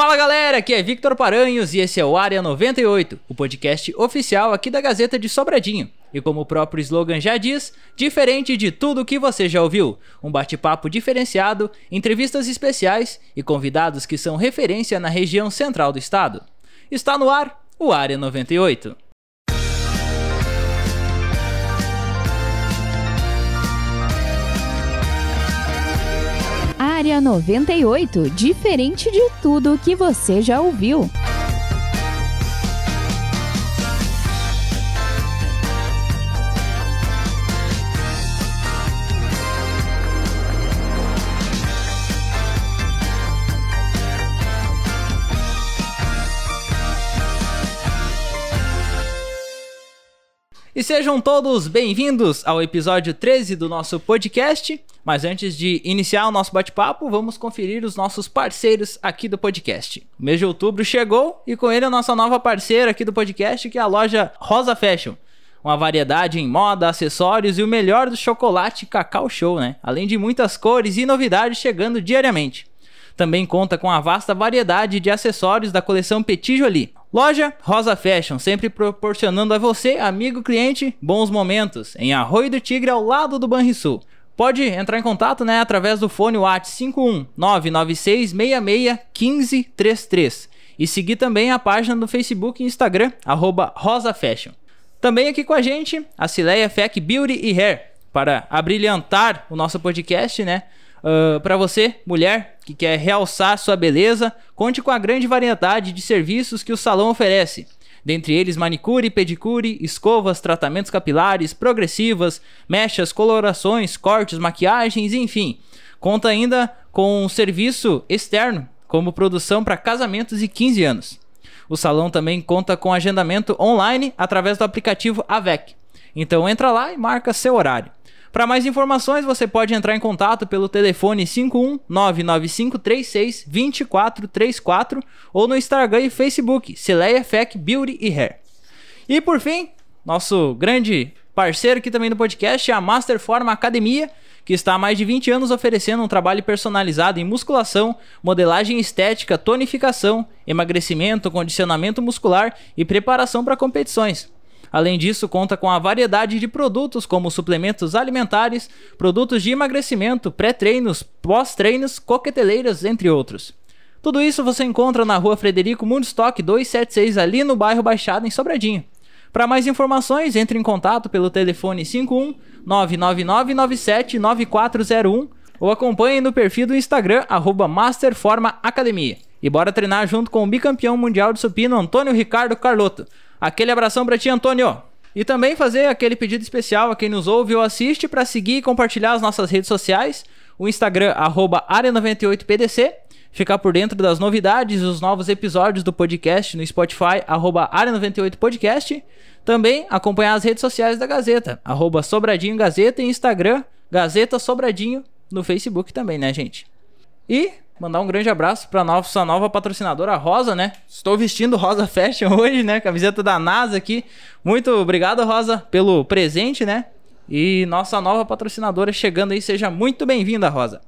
Fala galera, aqui é Victor Paranhos e esse é o Área 98, o podcast oficial aqui da Gazeta de Sobradinho. E como o próprio slogan já diz, diferente de tudo que você já ouviu, um bate-papo diferenciado, entrevistas especiais e convidados que são referência na região central do estado. Está no ar o Área 98. Área 98, diferente de tudo que você já ouviu. E sejam todos bem-vindos ao episódio 13 do nosso podcast. Mas antes de iniciar o nosso bate-papo, vamos conferir os nossos parceiros aqui do podcast. O mês de outubro chegou e com ele a nossa nova parceira aqui do podcast, que é a loja Rosa Fashion. Uma variedade em moda, acessórios e o melhor do chocolate Cacau Show, né? Além de muitas cores e novidades chegando diariamente. Também conta com a vasta variedade de acessórios da coleção Petit Jolie. Loja Rosa Fashion, sempre proporcionando a você, amigo cliente, bons momentos, em Arroio do Tigre ao lado do Banrisul. Pode entrar em contato, né, através do fone WhatsApp 51996661533 e seguir também a página do Facebook e Instagram @rosafashion. Também aqui com a gente a Cileia Fec Beauty e Hair para abrilhantar o nosso podcast, né? Uh, ah, para você, mulher, que quer realçar sua beleza, conte com a grande variedade de serviços que o salão oferece dentre eles manicure, pedicure, escovas, tratamentos capilares, progressivas, mechas, colorações, cortes, maquiagens, enfim. Conta ainda com um serviço externo, como produção para casamentos e 15 anos. O salão também conta com agendamento online através do aplicativo AVEC. Então entra lá e marca seu horário. Para mais informações, você pode entrar em contato pelo telefone 51995362434 ou no Instagram e Facebook Celeia Fec Beauty e Hair. E por fim, nosso grande parceiro aqui também do podcast é a Masterforma Academia, que está há mais de 20 anos oferecendo um trabalho personalizado em musculação, modelagem estética, tonificação, emagrecimento, condicionamento muscular e preparação para competições. Além disso, conta com a variedade de produtos como suplementos alimentares, produtos de emagrecimento, pré-treinos, pós-treinos, coqueteleiras, entre outros. Tudo isso você encontra na rua Frederico Mundstock 276, ali no bairro Baixada, em Sobradinho. Para mais informações, entre em contato pelo telefone 51 99997 9401 ou acompanhe no perfil do Instagram, MasterformaAcademia. E bora treinar junto com o bicampeão mundial de supino Antônio Ricardo Carlotto. Aquele abração para ti, Antônio. E também fazer aquele pedido especial a quem nos ouve ou assiste para seguir e compartilhar as nossas redes sociais, o Instagram @área98pdc, ficar por dentro das novidades e os novos episódios do podcast no Spotify @área98podcast, também acompanhar as redes sociais da Gazeta, @sobradinho_gazeta Sobradinho Gazeta e Instagram Gazeta Sobradinho no Facebook também, né, gente? E Mandar um grande abraço para nossa nova patrocinadora, Rosa, né? Estou vestindo Rosa Fashion hoje, né? Camiseta da NASA aqui. Muito obrigado, Rosa, pelo presente, né? E nossa nova patrocinadora chegando aí, seja muito bem-vinda, Rosa.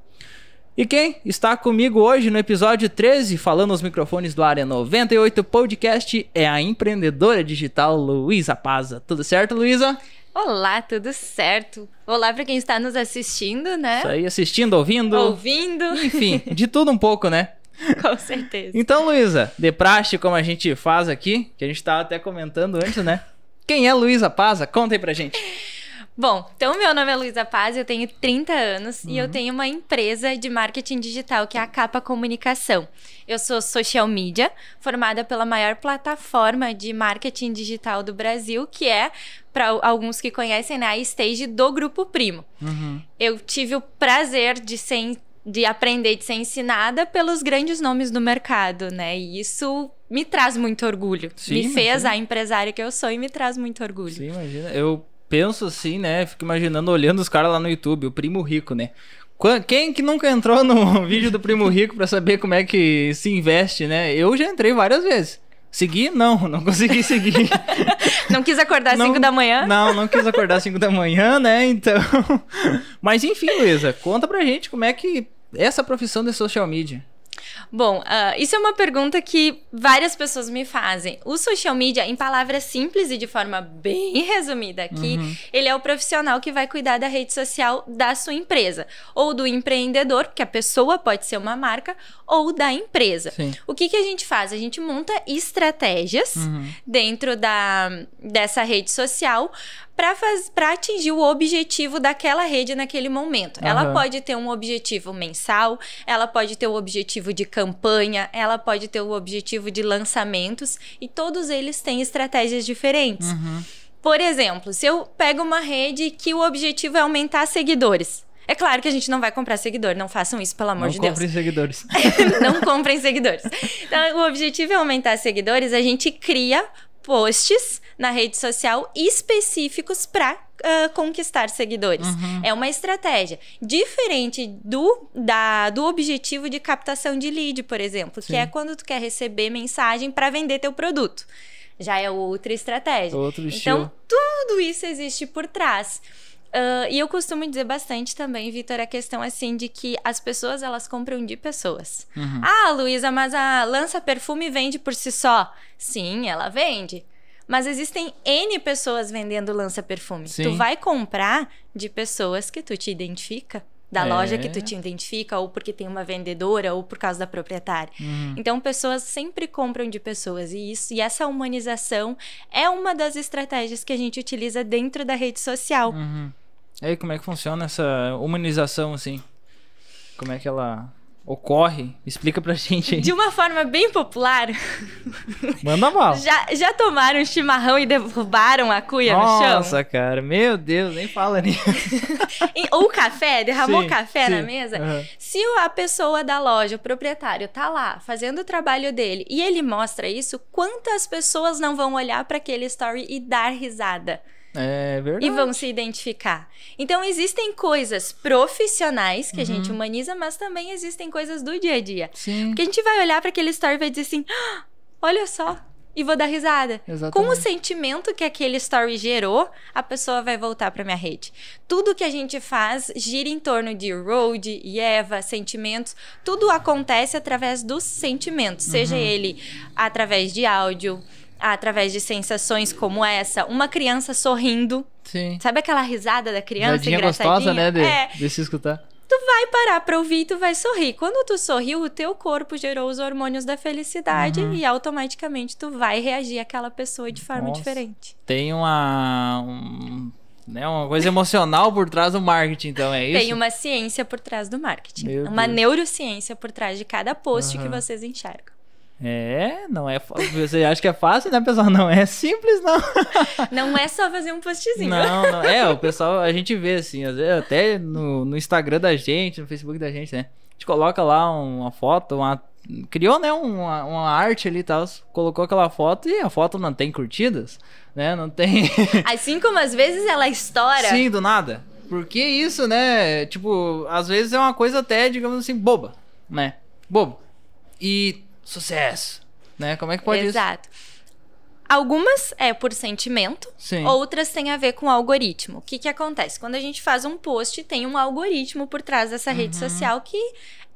E quem está comigo hoje no episódio 13, falando os microfones do Área 98 Podcast, é a empreendedora digital Luísa Paza. Tudo certo, Luísa? Olá, tudo certo? Olá para quem está nos assistindo, né? Isso aí, assistindo, ouvindo. Ouvindo. Enfim, de tudo um pouco, né? Com certeza. Então, Luísa, de praxe, como a gente faz aqui, que a gente estava até comentando antes, né? Quem é Luísa Paza? Contem a gente. Bom, então meu nome é Luísa Paz, eu tenho 30 anos uhum. e eu uhum. tenho uma empresa de marketing digital que é a Capa Comunicação. Eu sou social media, formada pela maior plataforma de marketing digital do Brasil, que é para alguns que conhecem, né, a stage do Grupo Primo. Uhum. Eu tive o prazer de ser de aprender, de ser ensinada pelos grandes nomes do mercado, né? E isso me traz muito orgulho. Sim, me fez sim. a empresária que eu sou e me traz muito orgulho. Sim, imagina. Eu penso assim, né? Fico imaginando olhando os caras lá no YouTube, o primo rico, né? Quem que nunca entrou no vídeo do Primo Rico para saber como é que se investe, né? Eu já entrei várias vezes. Segui? Não, não consegui seguir. Não quis acordar às 5 da manhã? Não, não quis acordar às 5 da manhã, né? Então. Mas enfim, Luísa, conta pra gente como é que é essa profissão de social media. Bom, uh, isso é uma pergunta que várias pessoas me fazem. O social media, em palavras simples e de forma bem resumida aqui, uhum. ele é o profissional que vai cuidar da rede social da sua empresa, ou do empreendedor, que a pessoa pode ser uma marca, ou da empresa. Sim. O que, que a gente faz? A gente monta estratégias uhum. dentro da, dessa rede social para atingir o objetivo daquela rede naquele momento. Uhum. Ela pode ter um objetivo mensal, ela pode ter o um objetivo de campanha, ela pode ter o um objetivo de lançamentos e todos eles têm estratégias diferentes. Uhum. Por exemplo, se eu pego uma rede que o objetivo é aumentar seguidores, é claro que a gente não vai comprar seguidor, não façam isso, pelo amor não de Deus. Não comprem seguidores. não comprem seguidores. Então, o objetivo é aumentar seguidores, a gente cria posts na rede social específicos para uh, conquistar seguidores. Uhum. É uma estratégia diferente do da do objetivo de captação de lead, por exemplo, Sim. que é quando tu quer receber mensagem para vender teu produto. Já é outra estratégia. Outro então, tudo isso existe por trás. Uh, e eu costumo dizer bastante também, Vitor, a questão assim de que as pessoas elas compram de pessoas. Uhum. Ah, Luísa, mas a lança perfume vende por si só. Sim, ela vende. Mas existem N pessoas vendendo lança perfume. Sim. Tu vai comprar de pessoas que tu te identifica da é. loja que tu te identifica, ou porque tem uma vendedora, ou por causa da proprietária. Uhum. Então, pessoas sempre compram de pessoas, e isso e essa humanização é uma das estratégias que a gente utiliza dentro da rede social. Uhum. E aí, como é que funciona essa humanização, assim? Como é que ela ocorre? Explica pra gente aí. De uma forma bem popular. Manda mal. Já, já tomaram chimarrão e derrubaram a cuia Nossa, no chão? Nossa, cara, meu Deus, nem fala nisso. Ou café, derramou sim, café sim. na mesa? Uhum. Se a pessoa da loja, o proprietário, tá lá fazendo o trabalho dele e ele mostra isso, quantas pessoas não vão olhar para aquele story e dar risada? É verdade. E vão se identificar. Então, existem coisas profissionais que uhum. a gente uhum. humaniza, mas também existem coisas do dia a dia. Sim. Porque a gente vai olhar para aquele story e vai dizer assim: ah, olha só, e vou dar risada. Exatamente. Com o sentimento que aquele story gerou, a pessoa vai voltar para minha rede. Tudo que a gente faz gira em torno de Road, Eva, sentimentos. Tudo acontece através dos sentimentos, uhum. seja ele através de áudio, através de sensações como essa, uma criança sorrindo. Sim. Sabe aquela risada da criança Dadinha é engraçadinha? gostosa, né, de, é. de se escutar. Tu vai parar pra ouvir e tu vai sorrir. Quando tu sorriu, o teu corpo gerou os hormônios da felicidade uhum. e automaticamente tu vai reagir àquela pessoa de forma Nossa. diferente. Tem uma... Um né? Uma coisa emocional por trás do marketing, então é isso. Tem uma ciência por trás do marketing, Meu uma Deus. neurociência por trás de cada post uhum. que vocês enxergam. É, não é. Você acha que é fácil, né, pessoal? Não é simples, não. Não é só fazer um postzinho. Não, não. É, o pessoal, a gente vê assim, às vezes, até no, no Instagram da gente, no Facebook da gente, né? A gente coloca lá uma foto, uma, criou, né, uma, uma arte ali e tal, colocou aquela foto e a foto não tem curtidas, né? Não tem. Assim como às vezes ela estoura. Sim, do nada. Porque isso, né? Tipo, às vezes é uma coisa até, digamos assim, boba, né? Bobo. E sucesso. Né? Como é que pode Exato. Isso? Algumas é por sentimento, Sim. outras têm a ver com algoritmo. O que, que acontece? Quando a gente faz um post, tem um algoritmo por trás dessa uhum. rede social que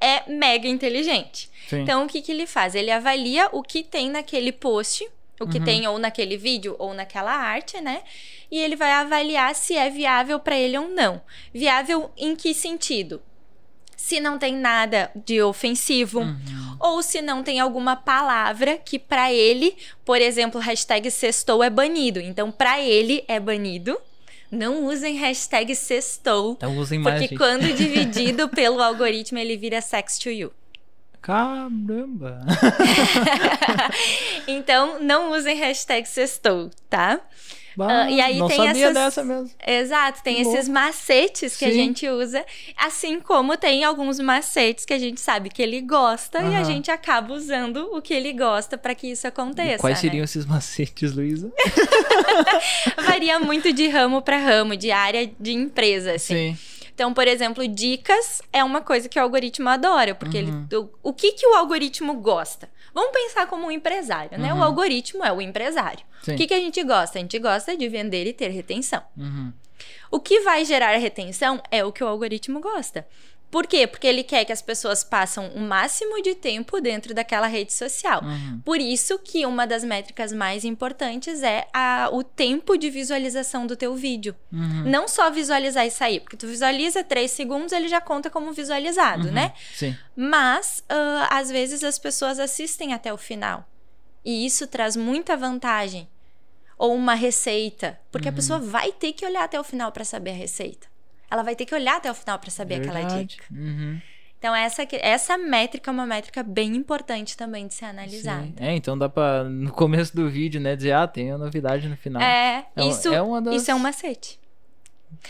é mega inteligente. Sim. Então, o que, que ele faz? Ele avalia o que tem naquele post, o que uhum. tem ou naquele vídeo ou naquela arte, né? E ele vai avaliar se é viável para ele ou não. Viável em que sentido? se não tem nada de ofensivo uhum. ou se não tem alguma palavra que para ele, por exemplo, hashtag sextou é banido. Então para ele é banido. Não usem hashtag sextou. Então usem mais. Porque quando dividido pelo algoritmo ele vira sex to you. Caramba! então, não usem hashtag sextou, tá? Ah, bah, uh, e aí não tem sabia essas... dessa mesmo. Exato, tem que esses bom. macetes que Sim. a gente usa, assim como tem alguns macetes que a gente sabe que ele gosta e a gente acaba usando o que ele gosta para que isso aconteça. E quais né? seriam né? esses macetes, Luísa? Varia muito de ramo para ramo, de área de empresa, assim. Sim. Então, por exemplo, dicas é uma coisa que o algoritmo adora, porque uhum. ele, o, o, que, que o algoritmo gosta? Vamos pensar como um empresário, né? Uhum. O algoritmo é o empresário. Sim. O que, que a gente gosta? A gente gosta de vender e ter retenção. Uhum. O que vai gerar retenção é o que o algoritmo gosta. Por quê? Porque ele quer que as pessoas passem o máximo de tempo dentro daquela rede social. Uhum. Por isso que uma das métricas mais importantes é a, o tempo de visualização do teu vídeo. Uhum. Não só visualizar e sair, porque tu visualiza três segundos, ele já conta como visualizado, uhum. né? Sim. Mas, uh, às vezes, as pessoas assistem até o final. E isso traz muita vantagem. Ou uma receita, porque a uhum. pessoa vai ter que olhar até o final para saber a receita. Ela vai ter que olhar até o final para saber é Verdade. aquela dica. Uhum. Então, essa, essa métrica é uma métrica bem importante também de ser analisada. Sim. É, então dá pra, no começo do vídeo, né, dizer, ah, tem uma novidade no final. É, é isso, é uma das... isso é um macete.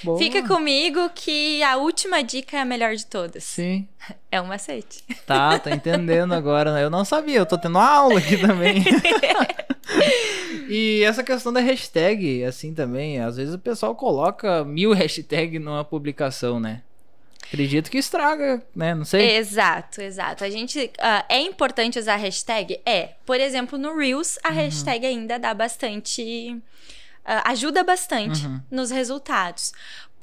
Boa. Fica comigo que a última dica é a melhor de todas. Sim. É um macete. Tá, tá entendendo agora. Né? Eu não sabia, eu tô tendo aula aqui também. E essa questão da hashtag, assim também, às vezes o pessoal coloca mil hashtags numa publicação, né? Acredito que estraga, né? Não sei. Exato, exato. A gente. Uh, é importante usar hashtag? É. Por exemplo, no Reels, a uhum. hashtag ainda dá bastante. Uh, ajuda bastante uhum. nos resultados.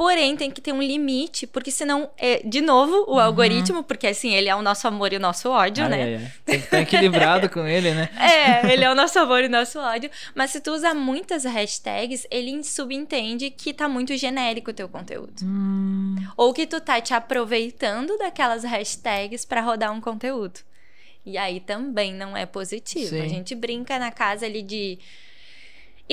Porém, tem que ter um limite, porque senão, é, de novo, o uhum. algoritmo, porque assim, ele é o nosso amor e o nosso ódio, ah, né? É, é. Tem que estar equilibrado com ele, né? É, ele é o nosso amor e o nosso ódio. Mas se tu usa muitas hashtags, ele subentende que tá muito genérico o teu conteúdo. Hum. Ou que tu tá te aproveitando daquelas hashtags para rodar um conteúdo. E aí também não é positivo. Sim. A gente brinca na casa ali de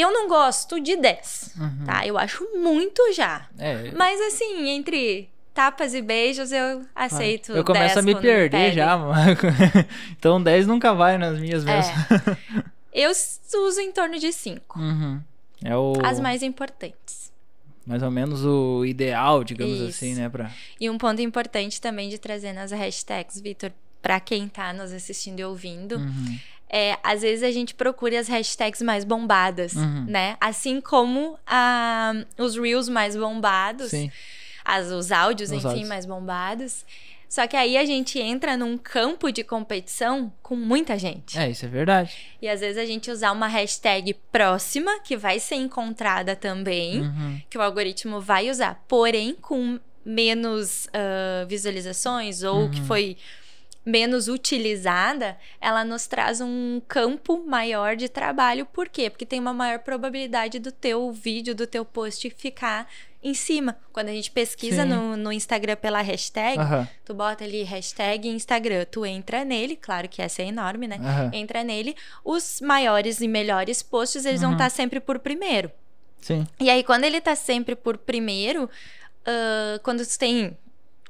eu não gosto de 10, uhum. tá? Eu acho muito já. É, Mas assim, entre tapas e beijos, eu aceito. Eu começo a me perder já, mano. então 10 nunca vai nas minhas mesmo. É. Eu uso em torno de 5. Uhum. É o... As mais importantes. Mais ou menos o ideal, digamos Isso. assim, né? Pra... E um ponto importante também de trazer nas hashtags, Vitor, para quem tá nos assistindo e ouvindo. Uhum é, às vezes a gente procura as hashtags mais bombadas, uhum. né? Assim como a ah, os reels mais bombados, as, os áudios, os enfim, áudios. mais bombados. Só que aí a gente entra num campo de competição com muita gente. É, isso é verdade. E às vezes a gente usar uma hashtag próxima, que vai ser encontrada também, uhum. que o algoritmo vai usar, porém com menos uh, visualizações ou uhum. que foi menos utilizada, ela nos traz um campo maior de trabalho. Por quê? Porque tem uma maior probabilidade do teu vídeo, do teu post ficar em cima. Quando a gente pesquisa no, no, Instagram pela hashtag, tu bota ali hashtag Instagram, tu entra nele, claro que essa é enorme, né? Entra nele, os maiores e melhores posts, eles vão estar uhum. tá sempre por primeiro. Sim. E aí, quando ele tá sempre por primeiro, quando tu tem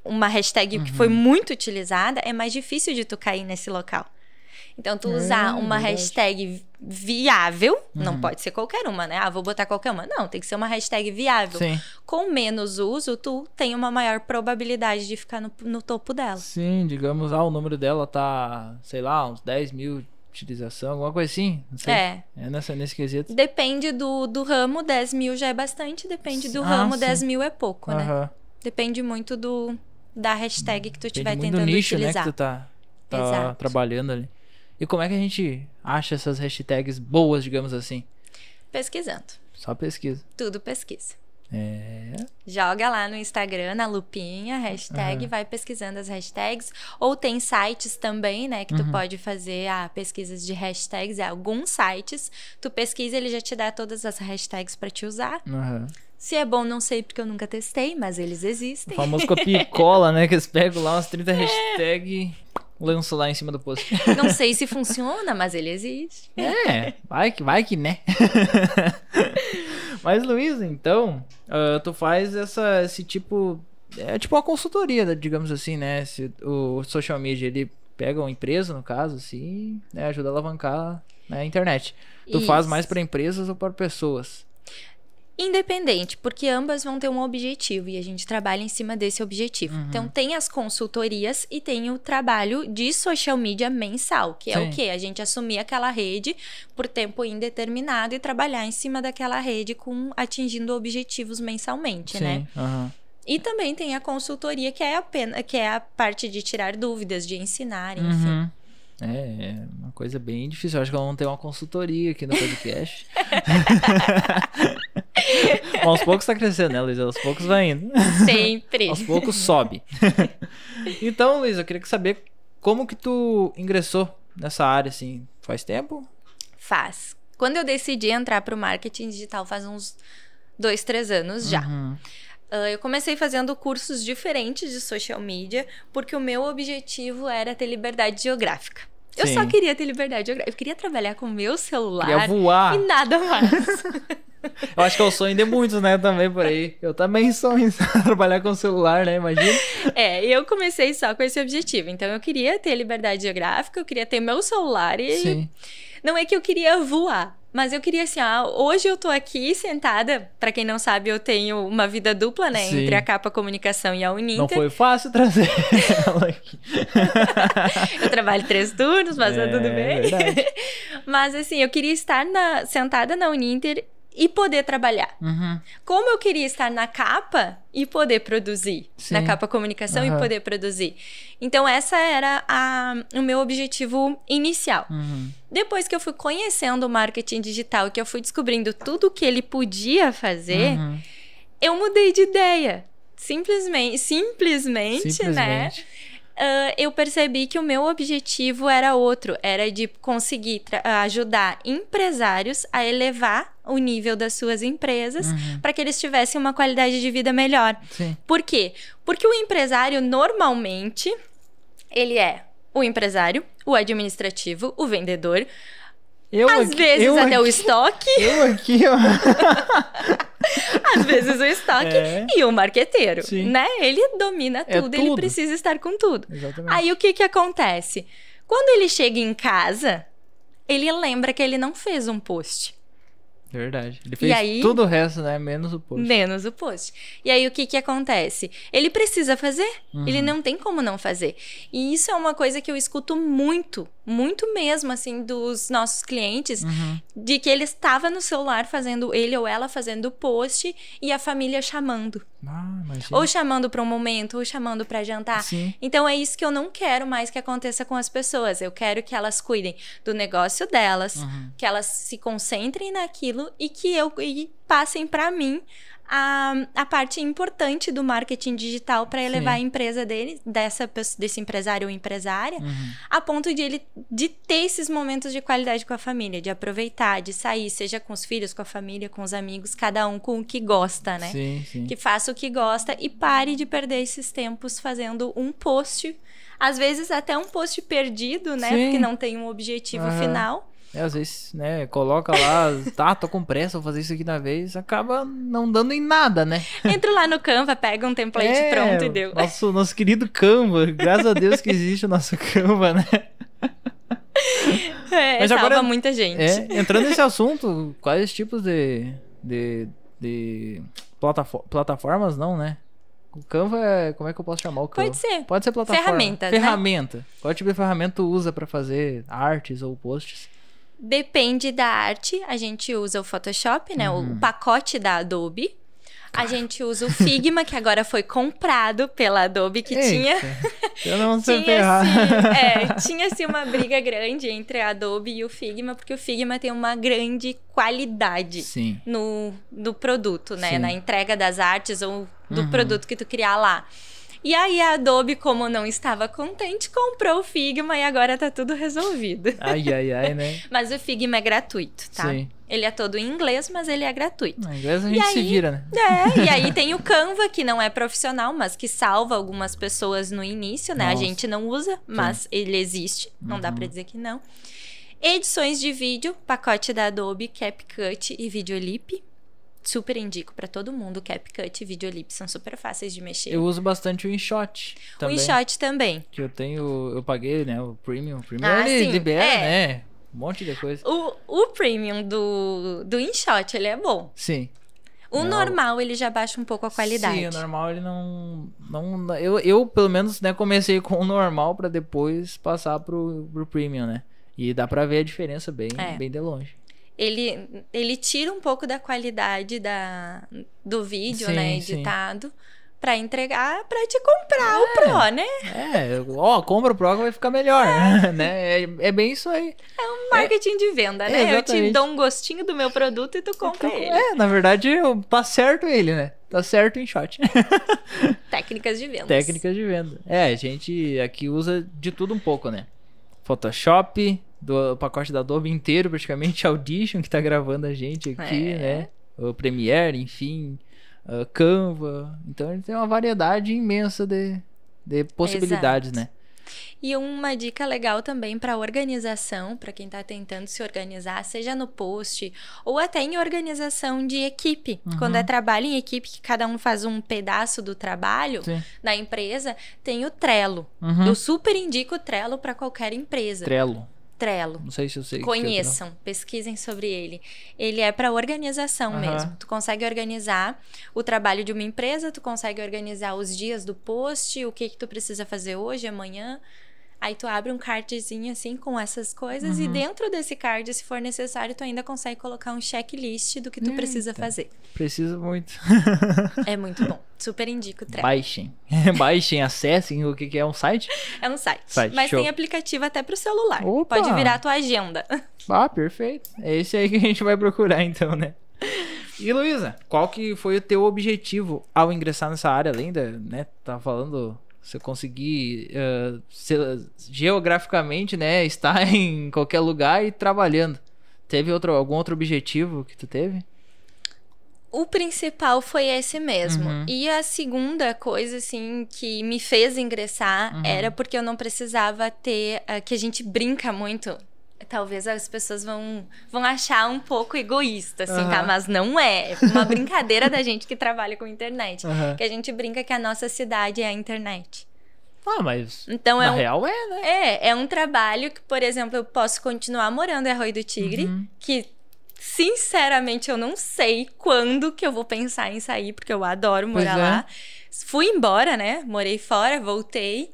uma hashtag uhum. que foi uhum. muito utilizada, é mais difícil de tu cair nesse local. Então, tu usar ah, uma hashtag viável, uhum. não pode ser qualquer uma, né? Ah, vou botar qualquer uma. Não, tem que ser uma hashtag viável. Sim. Com menos uso, tu tem uma maior probabilidade de ficar no, no topo dela. Sim, digamos, ah, o número dela tá, sei lá, uns 10 mil utilização, alguma coisa assim? Não sei. É. É nessa, nesse quesito. Depende do, do ramo, 10 mil já é bastante, depende do ah, ramo, sim. 10 mil é pouco, uhum. né? Depende muito do, da hashtag que tu estiver tentando nicho, utilizar. Né, que tu tá, tá trabalhando ali. E como é que a gente acha essas hashtags boas, digamos assim? Pesquisando. Só pesquisa. Tudo pesquisa. É. Joga lá no Instagram, na lupinha, hashtag, uhum. vai pesquisando as hashtags. Ou tem sites também, né? Que tu uhum. pode fazer ah, pesquisas de hashtags. É alguns sites, tu pesquisa, ele já te dá todas as hashtags para te usar. Uhum. Se é bom, não sei, porque eu nunca testei, mas eles existem. O famoso copia e cola, né? Que eles pegam lá umas 30 é. hashtags lançam lá em cima do post. Não sei se funciona, mas ele existe. É, vai que, vai que né. mas, Luísa, então, uh, tu faz essa, esse tipo. É tipo uma consultoria, né, digamos assim, né? o social media, ele pega uma empresa, no caso, assim, né? ajuda a alavancar né, a internet. Tu Isso. faz mais para empresas ou para pessoas? independente, porque ambas vão ter um objetivo e a gente trabalha em cima desse objetivo. Uhum. Então tem as consultorias e tem o trabalho de social media mensal, que Sim. é o que a gente assumir aquela rede por tempo indeterminado e trabalhar em cima daquela rede com atingindo objetivos mensalmente, Sim. né? Uhum. E também tem a consultoria que é a pena, que é a parte de tirar dúvidas, de ensinar, enfim. Uhum. É, é, uma coisa bem difícil. Eu acho que vamos ter uma consultoria aqui no podcast. aos poucos está crescendo, né, Luísa? Aos poucos vai indo. Sempre. aos poucos sobe. então, Luísa, eu queria saber como que tu ingressou nessa área, assim, faz tempo? Faz. Quando eu decidi entrar para o marketing digital faz uns dois, três anos já. Uhum. Uh, eu comecei fazendo cursos diferentes de social media, porque o meu objetivo era ter liberdade geográfica. Sim. Eu só queria ter liberdade geográfica. Eu queria trabalhar com o meu celular. Queria voar. E nada mais. eu acho que é o sonho de muitos, né? Também por aí. Eu também sonho trabalhar com o celular, né? Imagina. É, eu comecei só com esse objetivo. Então eu queria ter liberdade geográfica, eu queria ter meu celular e. Sim. Não é que eu queria voar, mas eu queria assim, ah, hoje eu tô aqui sentada. Para quem não sabe, eu tenho uma vida dupla, né, Sim. entre a Capa Comunicação e a Uninter. Não foi fácil trazer ela aqui. eu trabalho três turnos, mas tá é, tá tudo bem. mas assim, eu queria estar na, sentada na Uninter e poder trabalhar. Uhum. Como eu queria estar na capa e poder produzir. Sim. Na capa comunicação uhum. e poder produzir. Então, essa era a, o meu objetivo inicial. Uhum. Depois que eu fui conhecendo o marketing digital, que eu fui descobrindo tudo o que ele podia fazer, uhum. eu mudei de ideia. Simplesmente, simplesmente, simplesmente, né? uh, eu percebi que o meu objetivo era outro, era de conseguir ajudar empresários a elevar o nível das suas empresas uhum. para que eles tivessem uma qualidade de vida melhor. Sim. Por quê? Porque o empresário normalmente ele é o empresário, o administrativo, o vendedor, eu Às aqui, vezes até aqui, o estoque. Eu aqui, ó. Às vezes o estoque é. e o marqueteiro, Sim. né? Ele domina tudo, é tudo, ele precisa estar com tudo. Exatamente. Aí o que que acontece? Quando ele chega em casa, ele lembra que ele não fez um post. Verdade. Ele fez aí, tudo o resto, né? Menos o post. Menos o post. E aí o que que acontece? Ele precisa fazer. Uhum. Ele não tem como não fazer. E isso é uma coisa que eu escuto muito muito mesmo, assim, dos nossos clientes, uhum. de que ele estava no celular fazendo, ele ou ela fazendo o post e a família chamando. Ah, ou chamando para um momento, ou chamando para jantar. Sim. Então é isso que eu não quero mais que aconteça com as pessoas. Eu quero que elas cuidem do negócio delas, uhum. que elas se concentrem naquilo e que eu e passem para mim a, a parte importante do marketing digital para elevar Sim. a empresa dele, dessa, desse empresário ou empresária, uhum. a ponto de ele de ter esses momentos de qualidade com a família, de aproveitar, de sair, seja com os filhos, com a família, com os amigos, cada um com o que gosta, né? Sim, sim. Que faça o que gosta e pare de perder esses tempos fazendo um post às vezes até um post perdido, né? Sim. Porque não tem um objetivo uhum. final. É, às vezes, né, coloca lá, tá, tô com pressa, vou fazer isso aqui na vez, acaba não dando em nada, né? Entra lá no Canva, pega um template é, pronto e deu. Nosso, nosso querido Canva, graças a Deus que existe o nosso Canva, né? É, Mas agora, muita gente. É, entrando nesse assunto, quais tipos de, de, de plataformas não, né? O Canva é. Como é que eu posso chamar o Canva? Pode ser. Pode ser plataforma. Ferramenta. Ferramenta. Né? Qual tipo de ferramenta tu usa para fazer artes ou posts? Depende da arte. A gente usa o Photoshop, né? Uhum. O pacote da Adobe. A gente usa o Figma, que agora foi comprado pela Adobe, que Eita, tinha. Eu não sei tinha se, assim, é, tinha se assim uma briga grande entre a Adobe e o Figma, porque o Figma tem uma grande qualidade Sim. no do produto, né? Sim. Na entrega das artes ou do uhum. produto que tu criar lá. E aí a Adobe, como não estava contente, comprou o Figma e agora tá tudo resolvido. Ai, ai, ai, né? mas o Figma é gratuito, tá? Sim. Ele é todo em inglês, mas ele é gratuito. Ah, em inglês a gente aí, se vira, né? É, e aí tem o Canva, que não é profissional, mas que salva algumas pessoas no início, né? Nossa. A gente não usa, mas Sim. ele existe. Não uhum. dá para dizer que não. Edições de vídeo, pacote da Adobe, CapCut e Videolip super indico para todo mundo. CapCut e Videolip são super fáceis de mexer. Eu uso bastante o InShot. Também, o InShot também. Que eu tenho, eu paguei, né, o Premium. O Premium ah, ele é libera, é. né? Um monte de coisa. O, o Premium do, do InShot, ele é bom. Sim. O não. normal ele já baixa um pouco a qualidade. Sim, o normal ele não. não eu, eu, pelo menos, né, comecei com o normal para depois passar pro, pro premium, né? E dá pra ver a diferença bem, é. bem de longe ele, ele tira um pouco da qualidade da, do vídeo, sim, né, editado. para entregar, para te comprar é, o Pro, é. né? É, ó, compra o Pro que vai ficar melhor, é. né? É, é, bem isso aí. É um marketing é. de venda, né? eu te dou um gostinho do meu produto e tu compra ele. É, na verdade, tá certo ele, né? Tá certo em shot. Técnicas de venda. Técnicas de venda. É, a gente aqui usa de tudo um pouco, né? Photoshop, do pacote da Adobe inteiro, praticamente, Audition, que tá gravando a gente aqui, é. né? O Premiere, enfim, uh, Canva. Então ele tem uma variedade imensa de, de possibilidades, Exato. né? E uma dica legal também para organização, para quem está tentando se organizar, seja no post ou até em organização de equipe. Uhum. Quando é trabalho em equipe, que cada um faz um pedaço do trabalho Sim. na empresa, tem o Trello. Uhum. Eu super indico o Trello para qualquer empresa. Trello. Trello. Não sei se eu sei. É Conheçam, é pesquisem sobre ele. Ele é para organização uhum. mesmo. Tu consegue organizar o trabalho de uma empresa, tu consegue organizar os dias do post, o que que tu precisa fazer hoje, amanhã. Aí tu abre um cardzinho assim com essas coisas uhum. e dentro desse card, se for necessário, tu ainda consegue colocar um checklist do que tu Eita. precisa fazer. Precisa muito. é muito bom. Super indico o Baixem. Baixem, acessem o que, que é um site? É um site. site mas show. tem aplicativo até pro celular. Opa. Pode virar a tua agenda. Ah, perfeito. É esse aí que a gente vai procurar então, né? E Luísa, qual que foi o teu objetivo ao ingressar nessa área, além da, né, tá falando você conseguir uh, geograficamente, né, estar em qualquer lugar e trabalhando. Teve outro, algum outro objetivo que tu teve? O principal foi esse mesmo. Uhum. E a segunda coisa, assim, que me fez ingressar uhum. era porque eu não precisava ter. Uh, que a gente brinca muito talvez as pessoas vão, vão achar um pouco egoísta, assim, uhum. tá? Mas não é. É uma brincadeira da gente que trabalha com internet. Uhum. Que a gente brinca que a nossa cidade é a internet. Ah, mas então, é um, real é, né? É, é um trabalho que, por exemplo, eu posso continuar morando em Arroio do Tigre, uhum. que sinceramente eu não sei quando que eu vou pensar em sair, porque eu adoro morar é. lá. Fui embora, né? Morei fora, voltei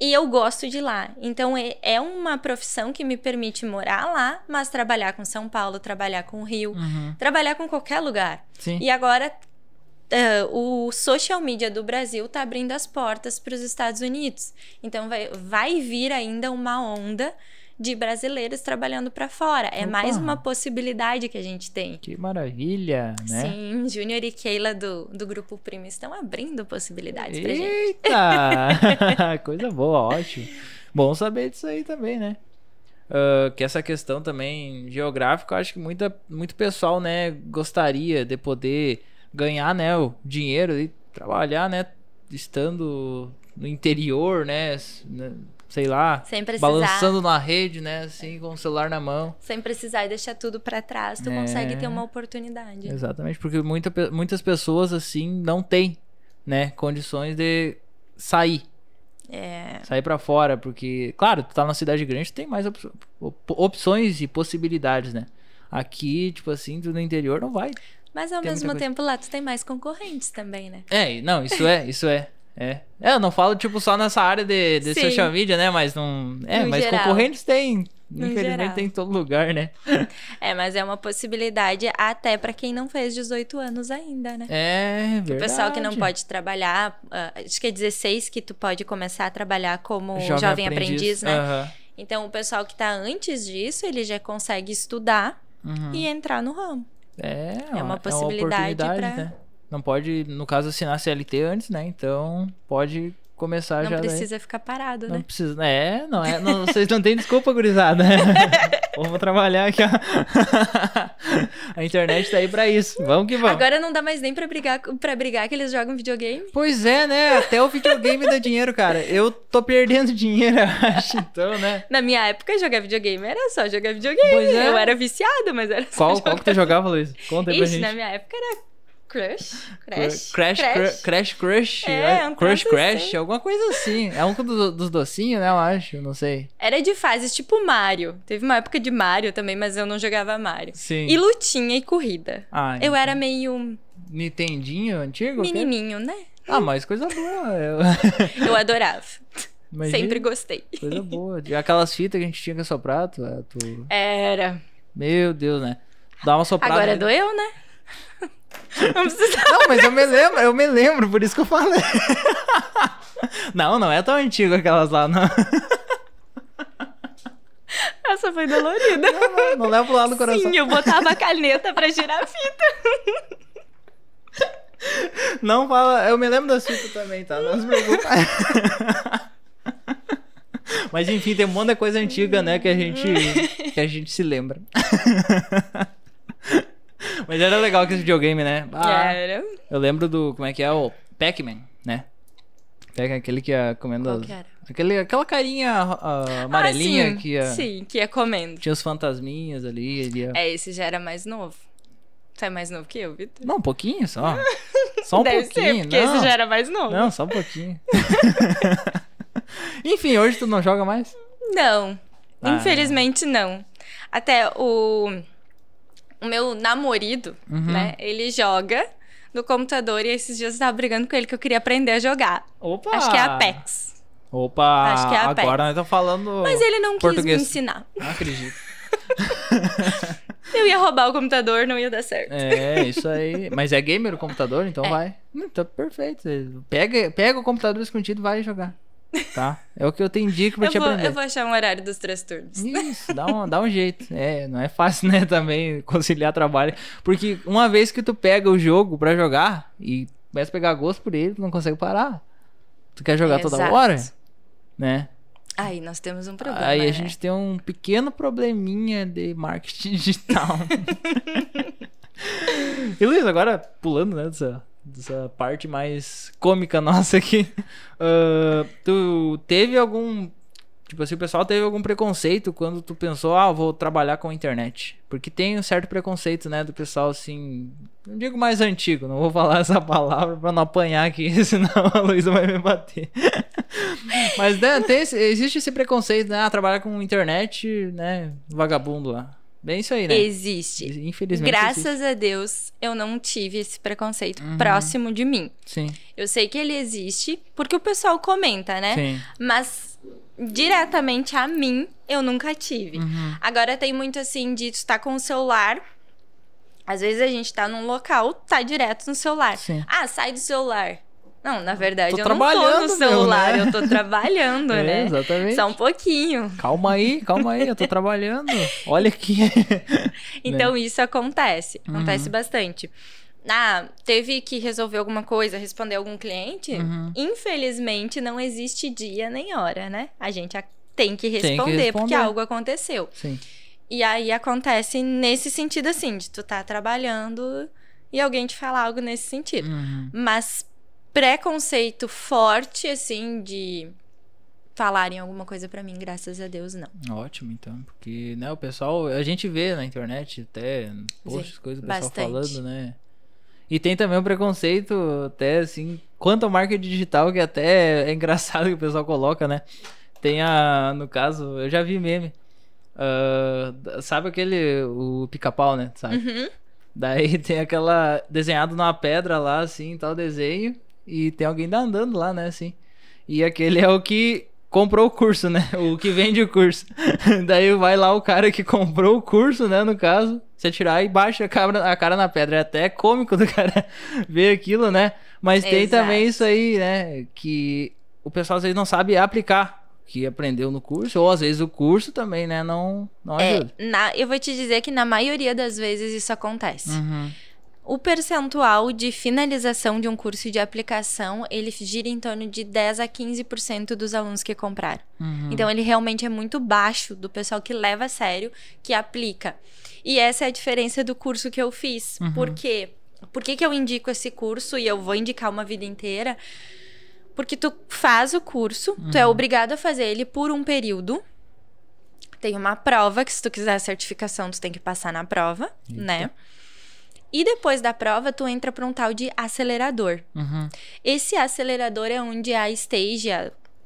e eu gosto de lá. Então é, é uma profissão que me permite morar lá, mas trabalhar com São Paulo, trabalhar com Rio, uhum. trabalhar com qualquer lugar. Sim. E agora uh, o social media do Brasil está abrindo as portas para os Estados Unidos. Então vai, vai vir ainda uma onda de brasileiros trabalhando para fora. É Opa. mais uma possibilidade que a gente tem. Que maravilha, né? Sim, Júnior e Keila do, do Grupo Primo estão abrindo possibilidades para gente. Eita! Coisa boa, ótimo. Bom saber disso aí também, né? Uh, que essa questão também geográfica, acho que muita, muito pessoal, né, gostaria de poder ganhar, né, o dinheiro e trabalhar, né, estando no interior, né, né sei lá, balançando na rede, né? Assim, com o celular na mão. Sem precisar e deixar tudo para trás, tu é... consegue ter uma oportunidade. Exatamente, porque muita, muitas pessoas, assim, não têm, né, condições de sair. É... Sair para fora, porque, claro, tu tá numa cidade grande, tu tem mais op opções e possibilidades, né? Aqui, tipo assim, tu no interior não vai. Mas ao mesmo tempo lá tu tem mais concorrentes também, né? É, não, isso é, isso é. É. é. Eu não falo, tipo, só nessa área de, de social media, né? Mas não. É, no mas geral. concorrentes tem. No infelizmente geral. tem em todo lugar, né? É, mas é uma possibilidade até para quem não fez 18 anos ainda, né? É, verdade. O pessoal que não pode trabalhar, ah, acho que é 16 que tu pode começar a trabalhar como jovem, jovem aprendiz, aprendiz né? Uhum. Então, o pessoal que tá antes disso, ele já consegue estudar uhum. e entrar no ramo. É, é uma, é possibilidade é para né? não pode, no caso, assinar CLT antes, né? Então pode começar não já. Não precisa daí. ficar parado, não né? Não precisa. Né? É, não é. Não, vocês não têm desculpa, gurizada. vamos trabalhar aqui. a internet tá aí pra isso. Vamos que vamos. Agora não dá mais nem pra brigar, pra brigar que eles jogam videogame. Pois é, né? Até o videogame dá dinheiro, cara. Eu tô perdendo dinheiro, acho, então, né? Na minha época, jogar videogame era só jogar videogame. Pois é. Eu era viciado, mas era só. Qual, jogar... qual que tu jogava, Luiz? Conta aí Ixi, pra gente. Na minha época era Crush? Crash? Crash, crash, crash, crush, é, é, um crush, crash, assim. alguma coisa assim. É um dos docinhos, né? Eu acho, não sei. Era de fases, tipo Mario. Teve uma época de Mario também, mas eu não jogava Mario. Sim. E lutinha e corrida. Ah, eu então. era meio... Nintendinho antigo? Menininho, né? Ah, mas coisa boa. Eu, eu adorava. Imagina, Sempre gostei. Coisa boa. E aquelas fitas que a gente tinha com soprar, tu, tu... Era. Meu Deus, né? Dá uma soprada. Agora doeu, né? Não, não mas eu me lembro, eu me lembro, por isso que eu falei. Não, não é tão antigo aquelas lá, não. Essa foi dolorida. Não, não, não leva pro lado do coração. Sim, eu botava a caneta pra girar a fita. Não fala, eu me lembro das fitas também, tá? Não se preocupa. Mas enfim, tem um monte de coisa antiga, né, que a gente que a gente se lembra. Mas era legal aquele videogame, né? Ah, era. Eu lembro do. Como é que é? O Pac-Man, né? Pac aquele que ia comendo. Qual que era? Aquele, aquela carinha uh, amarelinha ah, sim, que ia. Sim, que ia comendo. Tinha os fantasminhas ali. Ele ia... É, esse já era mais novo. Você é mais novo que eu, Vitor? Não, um pouquinho só. Só um Deve pouquinho. Ser, porque não. esse já era mais novo. Não, só um pouquinho. Enfim, hoje tu não joga mais? Não. Ah. É. Infelizmente não. Até o o meu namorado, uhum. né? Ele joga no computador e esses dias eu tava brigando com ele que eu queria aprender a jogar. Opa! Acho que é Apex. Opa! Acho que é Apex. Agora nós estamos falando. Mas ele não português. quis me ensinar. Não acredito. eu ia roubar o computador, não ia dar certo. É, isso aí. Mas é gamer o computador, então é. vai. Então, perfeito. Pega, pega o computador escondido e vai jogar. Tá? É o que eu tenho dica pra eu te vou, aprender. Eu vou achar um horário dos três turnos. Isso, dá um, dá um jeito. É, não é fácil, né, também conciliar trabalho. Porque uma vez que tu pega o jogo pra jogar e começa a pegar gosto por ele, tu não consegue parar. Tu quer jogar é, toda exato. hora, né? Aí nós temos um problema. Aí né? a gente tem um pequeno probleminha de marketing digital. e Luiz, agora pulando né, céu? dessa parte mais cômica nossa aqui. Uh, tu teve algum. Tipo assim, o pessoal teve algum preconceito quando tu pensou, ah, vou trabalhar com a internet. Porque tem um certo preconceito, né, do pessoal assim. Não digo mais antigo, não vou falar essa palavra pra não apanhar aqui, senão a Luísa vai me bater. Mas né, tem, existe esse preconceito, né? Ah, trabalhar com internet, né? Vagabundo lá. Bem é isso aí, né? Existe. Infelizmente. Graças existe. a Deus, eu não tive esse preconceito uhum. próximo de mim. Sim. Eu sei que ele existe porque o pessoal comenta, né? Sim. Mas diretamente a mim, eu nunca tive. Uhum. Agora tem muito assim de tu tá com o celular. Às vezes a gente tá num local, tá direto no celular. Sim. Ah, sai do celular. Não, na verdade tô eu não tô no celular, meu, né? eu tô trabalhando, é, né? Exatamente. Só um pouquinho. Calma aí, calma aí, eu tô trabalhando. Olha aqui. então né? isso acontece, acontece uhum. bastante. Ah, teve que resolver alguma coisa, responder algum cliente? Uhum. Infelizmente não existe dia nem hora, né? A gente tem que responder, tem que responder. porque algo aconteceu. Sim. E aí acontece nesse sentido assim, de tu tá trabalhando e alguém te falar algo nesse sentido. Uhum. Mas preconceito forte, assim, de falarem alguma coisa para mim, graças a Deus, não. Ótimo, então, porque, né, o pessoal, a gente vê na internet até posts, coisas, o pessoal bastante. falando, né? E tem também o um preconceito, até assim, quanto ao marketing digital, que até é engraçado que o pessoal coloca, né? Tem a, no caso, eu já vi meme. Uh, sabe aquele, o pica-pau, né? Sabe? Uhum. Daí tem aquela, desenhado numa pedra lá, assim, tal desenho e tem alguém andando lá, né, assim. E aquele é o que comprou o curso, né? O que vende o curso. Daí vai lá o cara que comprou o curso, né, no caso, você atirar e baixa a cara, a cara na pedra. É até cômico do cara ver aquilo, né? Mas Exato. tem também isso aí, né, que o pessoal às vezes não sabe aplicar que aprendeu no curso, ou às vezes o curso também, né, não, não é, ajuda. É, na, eu vou te dizer que na maioria das vezes isso acontece. Uhum. O percentual de finalização de um curso de aplicação, ele gira em torno de 10 a 15% dos alunos que compraram. Uhum. Então ele realmente é muito baixo do pessoal que leva a sério, que aplica. E essa é a diferença do curso que eu fiz. Uhum. Por quê? Por que, que eu indico esse curso e eu vou indicar uma vida inteira? Porque tu faz o curso, uhum. tu é uhum. obrigado a fazer ele por um período. Tem uma prova que se tu quiser a certificação, tu tem que passar na prova, né? Eita. né? E depois da prova, tu entra para um tal de acelerador. Uhum. Esse acelerador é onde a Stage,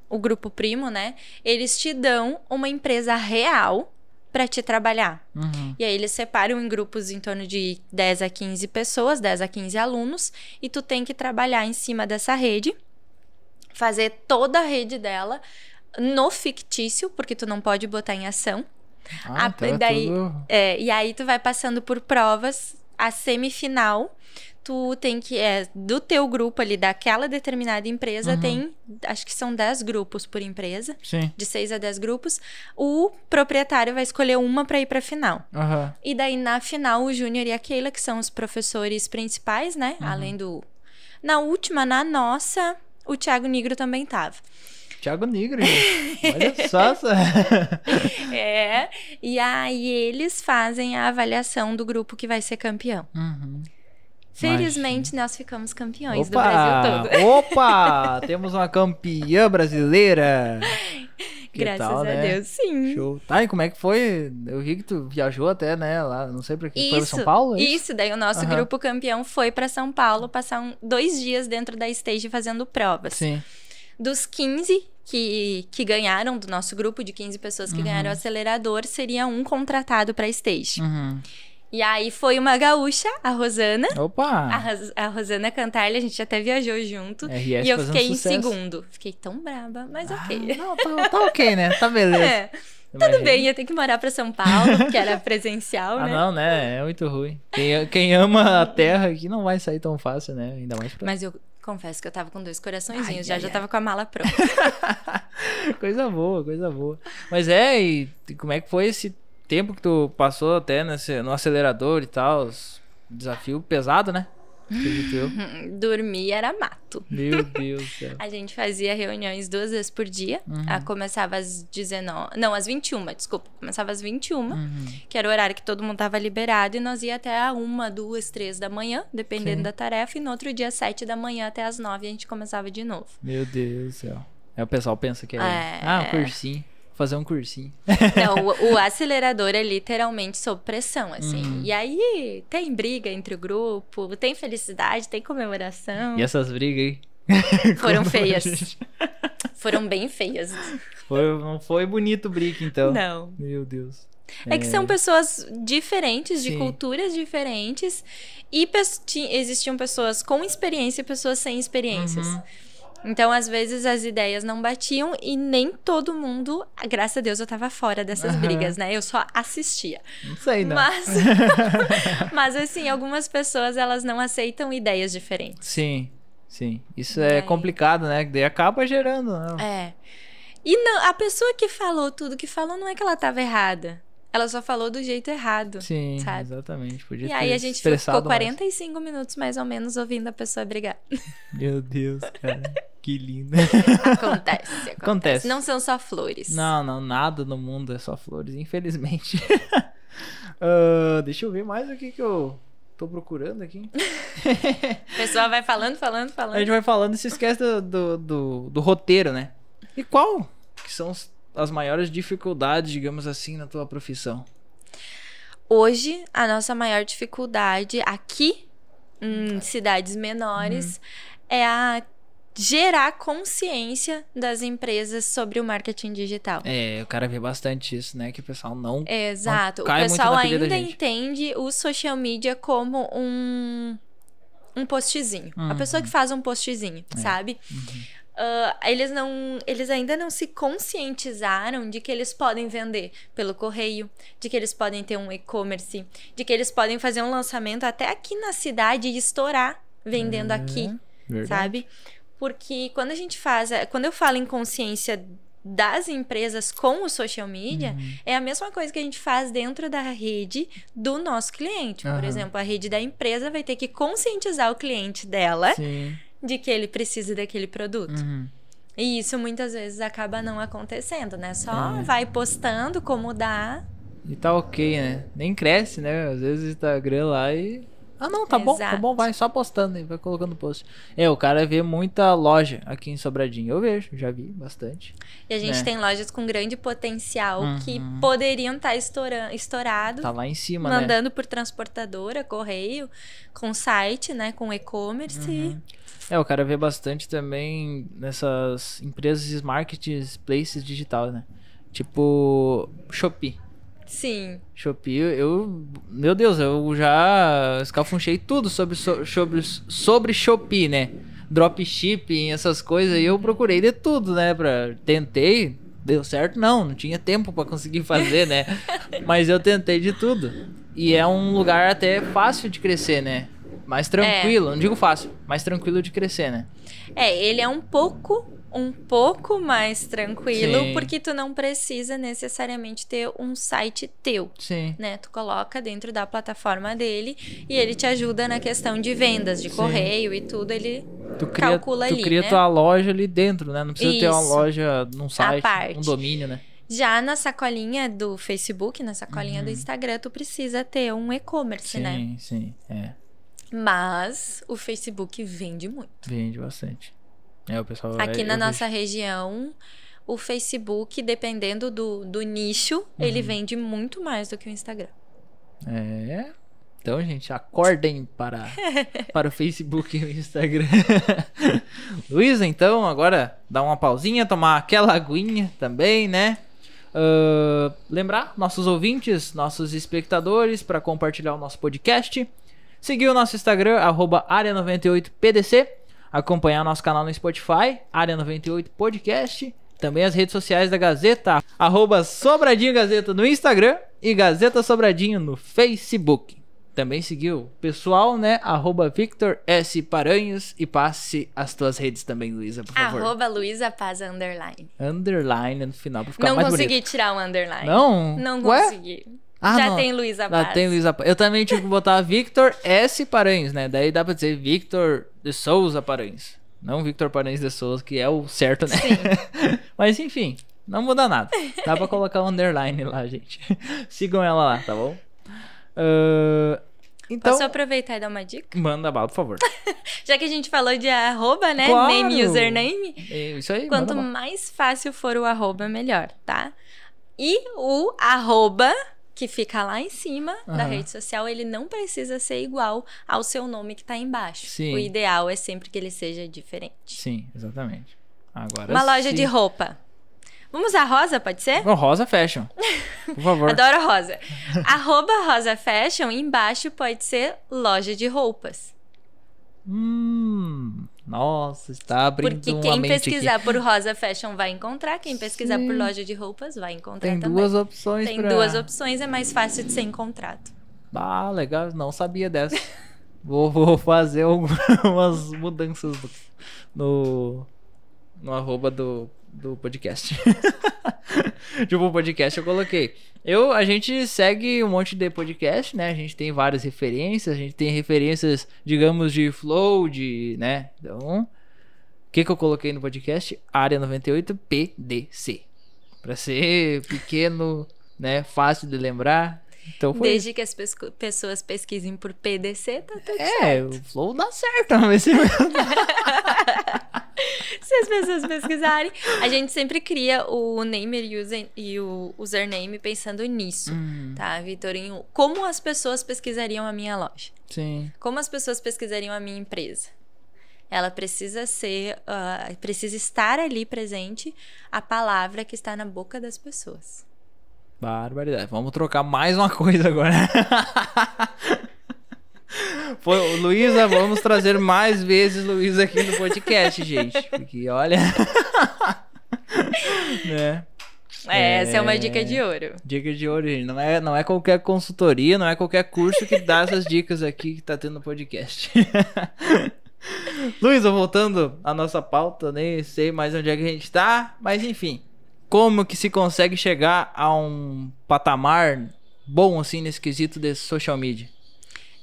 o grupo primo, né? Eles te dão uma empresa real para te trabalhar. Uhum. E aí eles separam em grupos em torno de 10 a 15 pessoas, 10 a 15 alunos, e tu tem que trabalhar em cima dessa rede, fazer toda a rede dela no fictício, porque tu não pode botar em ação. Ah, a, então é daí, é, e aí tu vai passando por provas a semifinal, tu tem que. É, do teu grupo ali, daquela determinada empresa, uhum. tem. Acho que são 10 grupos por empresa. Sim. De 6 a 10 grupos. O proprietário vai escolher uma para ir pra final. Uhum. E daí, na final, o Júnior e a Keila, que são os professores principais, né? Uhum. Além do. Na última, na nossa, o Thiago Negro também tava. Thiago Negro, gente. Olha só. é. E aí eles fazem a avaliação do grupo que vai ser campeão. Uhum. Felizmente Imagina. nós ficamos campeões opa, do Brasil todo. Opa! Temos uma campeã brasileira. Graças tal, a né? Deus, sim. Show. Tá, e como é que foi? Eu vi que tu viajou até, né, lá, não sei pra que, isso, foi pra São Paulo? É isso, isso daí o nosso uhum. grupo campeão foi para São Paulo passar um, dois dias dentro da stage fazendo provas. Sim. Dos 15, que, que ganharam do nosso grupo de 15 pessoas que uhum. ganharam o acelerador, seria um contratado para stage. Uhum. E aí foi uma gaúcha, a Rosana. Opa! A, a Rosana Cantarli, a gente até viajou junto. RS e eu fiquei em segundo. Fiquei tão braba, mas ah, ok. Não, tá, tá, ok, né? Tá beleza. É. Imagina. Tudo bem, ia ter que morar para São Paulo, que era presencial, ah, né? não, né? É muito ruim. Quem, quem ama a terra aqui não vai sair tão fácil, né? Ainda mais pra... Mas eu Confesso que eu tava com dois coraçõezinhos, ai, já ai, já ai. tava com a mala pronta. coisa boa, coisa boa. Mas é, e como é que foi esse tempo que tu passou até nesse, no acelerador e tal? Desafio pesado, né? Dormir era mato. Meu Deus do céu. a gente fazia reuniões duas vezes por dia. Uhum. A, ah, começava às 19. Não, às 21, desculpa. Começava às 21, uhum. que era o horário que todo mundo estava liberado. E nós ia até a 1, 2, 3 da manhã, dependendo Sim. da tarefa. E no outro dia, às 7 da manhã até às 9, a gente começava de novo. Meu Deus do céu. É, o pessoal pensa que é, é ah, um sim fazer um cursinho. Não, o, o acelerador é literalmente sob pressão, assim. Uhum. E aí tem briga entre o grupo, tem felicidade, tem comemoração. E essas brigas aí? Foram feias. Foram bem feias. Foi, não foi bonito o briga, então. Não. Meu Deus. É que são é. pessoas diferentes, de Sim. culturas diferentes, e pe existiam pessoas com experiência e pessoas sem experiências. Uhum. Então, às vezes, as ideias não batiam e nem todo mundo, graças a Deus, eu tava fora dessas uhum. brigas, né? Eu só assistia. Não sei, não. Né? Mas, mas assim, algumas pessoas, elas não aceitam ideias diferentes. Sim, sim. Isso é, é. complicado, né? Daí acaba gerando, né? É. E não, a pessoa que falou tudo que falou, não é que ela tava errada. Ela só falou do jeito errado. Sim, sabe? exatamente. Podia e aí a gente ficou 45 mais. minutos mais ou menos ouvindo a pessoa brigar. Meu Deus, cara. Que linda. Acontece, acontece, acontece. Não são só flores. Não, não, nada no mundo é só flores, infelizmente. uh, deixa eu ver mais o que que eu tô procurando aqui. o pessoal vai falando, falando, falando. A gente vai falando e se esquece do, do, do, do roteiro, né? E qual que são as maiores dificuldades, digamos assim, na tua profissão? Hoje, a nossa maior dificuldade aqui em hum. cidades menores uhum. é a gerar consciência das empresas sobre o marketing digital. É, o cara vê bastante isso, né? Que o pessoal não. É, exato. Não o pessoal ainda entende o social media como um um postzinho. Uhum. A pessoa que faz um postzinho, é. sabe? Uhum. Uh, eles não eles ainda não se conscientizaram de que eles podem vender pelo correio, de que eles podem ter um e-commerce, de que eles podem fazer um lançamento até aqui na cidade e estourar vendendo é. aqui, Verdade. sabe? porque quando a gente faz, eh, quando eu falo em consciência das empresas com o social media uhum. é a mesma coisa que a gente faz dentro da rede do nosso cliente. Por exemplo, a rede da empresa vai ter que conscientizar o cliente dela Sim. de que ele precisa daquele produto. Uhum. E isso muitas vezes acaba não acontecendo, né? Só é. vai postando como dá. E tá ok, né? Nem cresce, né? Às vezes o Instagram lá e ah, não, tá Exato. bom, tá bom, vai só postando aí, vai colocando post. É, o cara vê muita loja aqui em Sobradinho. Eu vejo, já vi bastante. E a gente né? tem lojas com grande potencial uhum. que poderiam estar tá estourado. Tá lá em cima, né? Mandando né? por transportadora, correio, com site, né, com e-commerce. Uhum. É, o cara vê bastante também nessas empresas marketplaces digital, né? Tipo Shopee. Sim. Shopee, eu. Meu Deus, eu já escalfunchei tudo sobre, sobre, sobre Shopee, né? Dropshipping, essas coisas. E eu procurei de tudo, né? Pra, tentei. Deu certo? Não, não tinha tempo para conseguir fazer, né? Mas eu tentei de tudo. E é um lugar até fácil de crescer, né? Mais tranquilo, é. não digo fácil, mais tranquilo de crescer, né? É, ele é um pouco um pouco mais tranquilo, Sim. porque tu não precisa necessariamente ter um site teu, Sim. né? Tu coloca dentro da plataforma dele e ele te ajuda na questão de vendas, de Sim. correio e tudo, ele tu cria, calcula tu ali, Tu cria né? tua loja ali dentro, né? Não precisa Isso. ter uma loja num site, um domínio, né? Já na sacolinha do Facebook, na sacolinha uhum. do Instagram, tu precisa ter um e-commerce, né? Sim, sim, é. Mas o Facebook vende muito. Vende bastante. É, o pessoal Aqui é, na nossa vejo. região, o Facebook, dependendo do, do nicho, uhum. ele vende muito mais do que o Instagram. É. Então, gente, acordem para, para o Facebook e o Instagram. Luísa, então, agora dá uma pausinha, tomar aquela aguinha também, né? Uh, lembrar nossos ouvintes, nossos espectadores, para compartilhar o nosso podcast. Seguir o nosso Instagram, área98pdc acompanhar nosso canal no Spotify, Área 98 Podcast, também as redes sociais da Gazeta, arroba Sobradinho Gazeta no Instagram e Gazeta Sobradinho no Facebook. Também seguiu pessoal, né? Arroba Victor S. Paranhos e passe as tuas redes também, Luísa, por favor. Arroba Luísa Paz Underline. Underline no final, pra ficar Não mais consegui bonito. tirar o um underline. Não? Não Ué? consegui. Ah, Já não. tem Luísa Paz. Já tem Luísa Paz. Eu também tive que botar Victor S. Paranhos, né? Daí dá pra dizer Victor de Souza Paranhos. Não Victor Paranhos de Souza, que é o certo, né? Sim. Mas enfim, não muda nada. Dá pra colocar um underline lá, gente. Sigam ela lá, tá bom? Uh, então, Posso aproveitar e dar uma dica? Manda bala, por favor. Já que a gente falou de arroba, né? Claro. Name, username. É, isso aí, Quanto mais fácil for o arroba, melhor, tá? E o arroba que fica lá em cima uhum. da rede social, ele não precisa ser igual ao seu nome que está embaixo. Sim. O ideal é sempre que ele seja diferente. Sim, exatamente. Agora Uma loja de roupa. Vamos a rosa, pode ser? rosa Fashion. Por favor. Adoro rosa. Arroba rosa Fashion, embaixo pode ser loja de roupas. Hum, nossa, está abrindo Porque quem pesquisar aqui. por Rosa Fashion vai encontrar, quem pesquisar Sim. por loja de roupas vai encontrar Tem também. duas opções Tem pra... duas opções, é mais fácil de ser encontrado. Ah, legal, não sabia dessa. vou, vou fazer algumas mudanças no, no, no arroba do, do podcast. tipo, o podcast eu coloquei. Eu, a gente segue um monte de podcast, né? A gente tem várias referências, a gente tem referências, digamos, de flow, de, né? Então, o que que eu coloquei no podcast? Área 98 PDC. Para ser pequeno, né, fácil de lembrar, então foi... Desde que as pessoas pesquisem por PDC, tá tudo é, certo. É, o Flow dá certo. Mas... Se as pessoas pesquisarem. A gente sempre cria o namer e o username pensando nisso, uhum. tá, Vitorinho? Como as pessoas pesquisariam a minha loja? Sim. Como as pessoas pesquisariam a minha empresa? Ela precisa ser, uh, precisa estar ali presente a palavra que está na boca das pessoas. Barbaridade. Vamos trocar mais uma coisa agora. Foi, Luísa, vamos trazer mais vezes Luísa aqui no podcast, gente. Porque olha. né? É, essa é... é uma dica de ouro. Dica de ouro, gente. Não é, não é qualquer consultoria, não é qualquer curso que dá essas dicas aqui que tá tendo no podcast. Luísa, voltando à nossa pauta, nem sei mais onde é que a gente tá, mas enfim como que se consegue chegar a um patamar bom assim nesse quesito de social media?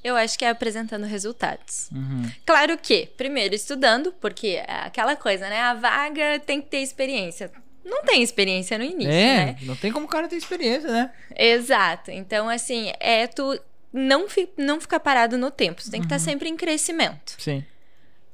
Eu acho que é apresentando resultados. Uhum. Claro que, primeiro, estudando, porque é aquela coisa, né? A vaga tem que ter experiência. Não tem experiência no início, é, né? Não tem como o cara ter experiência, né? Exato. Então, assim, é tu não, fi, não ficar parado no tempo. Tu tem que estar uhum. sempre em crescimento. Sim.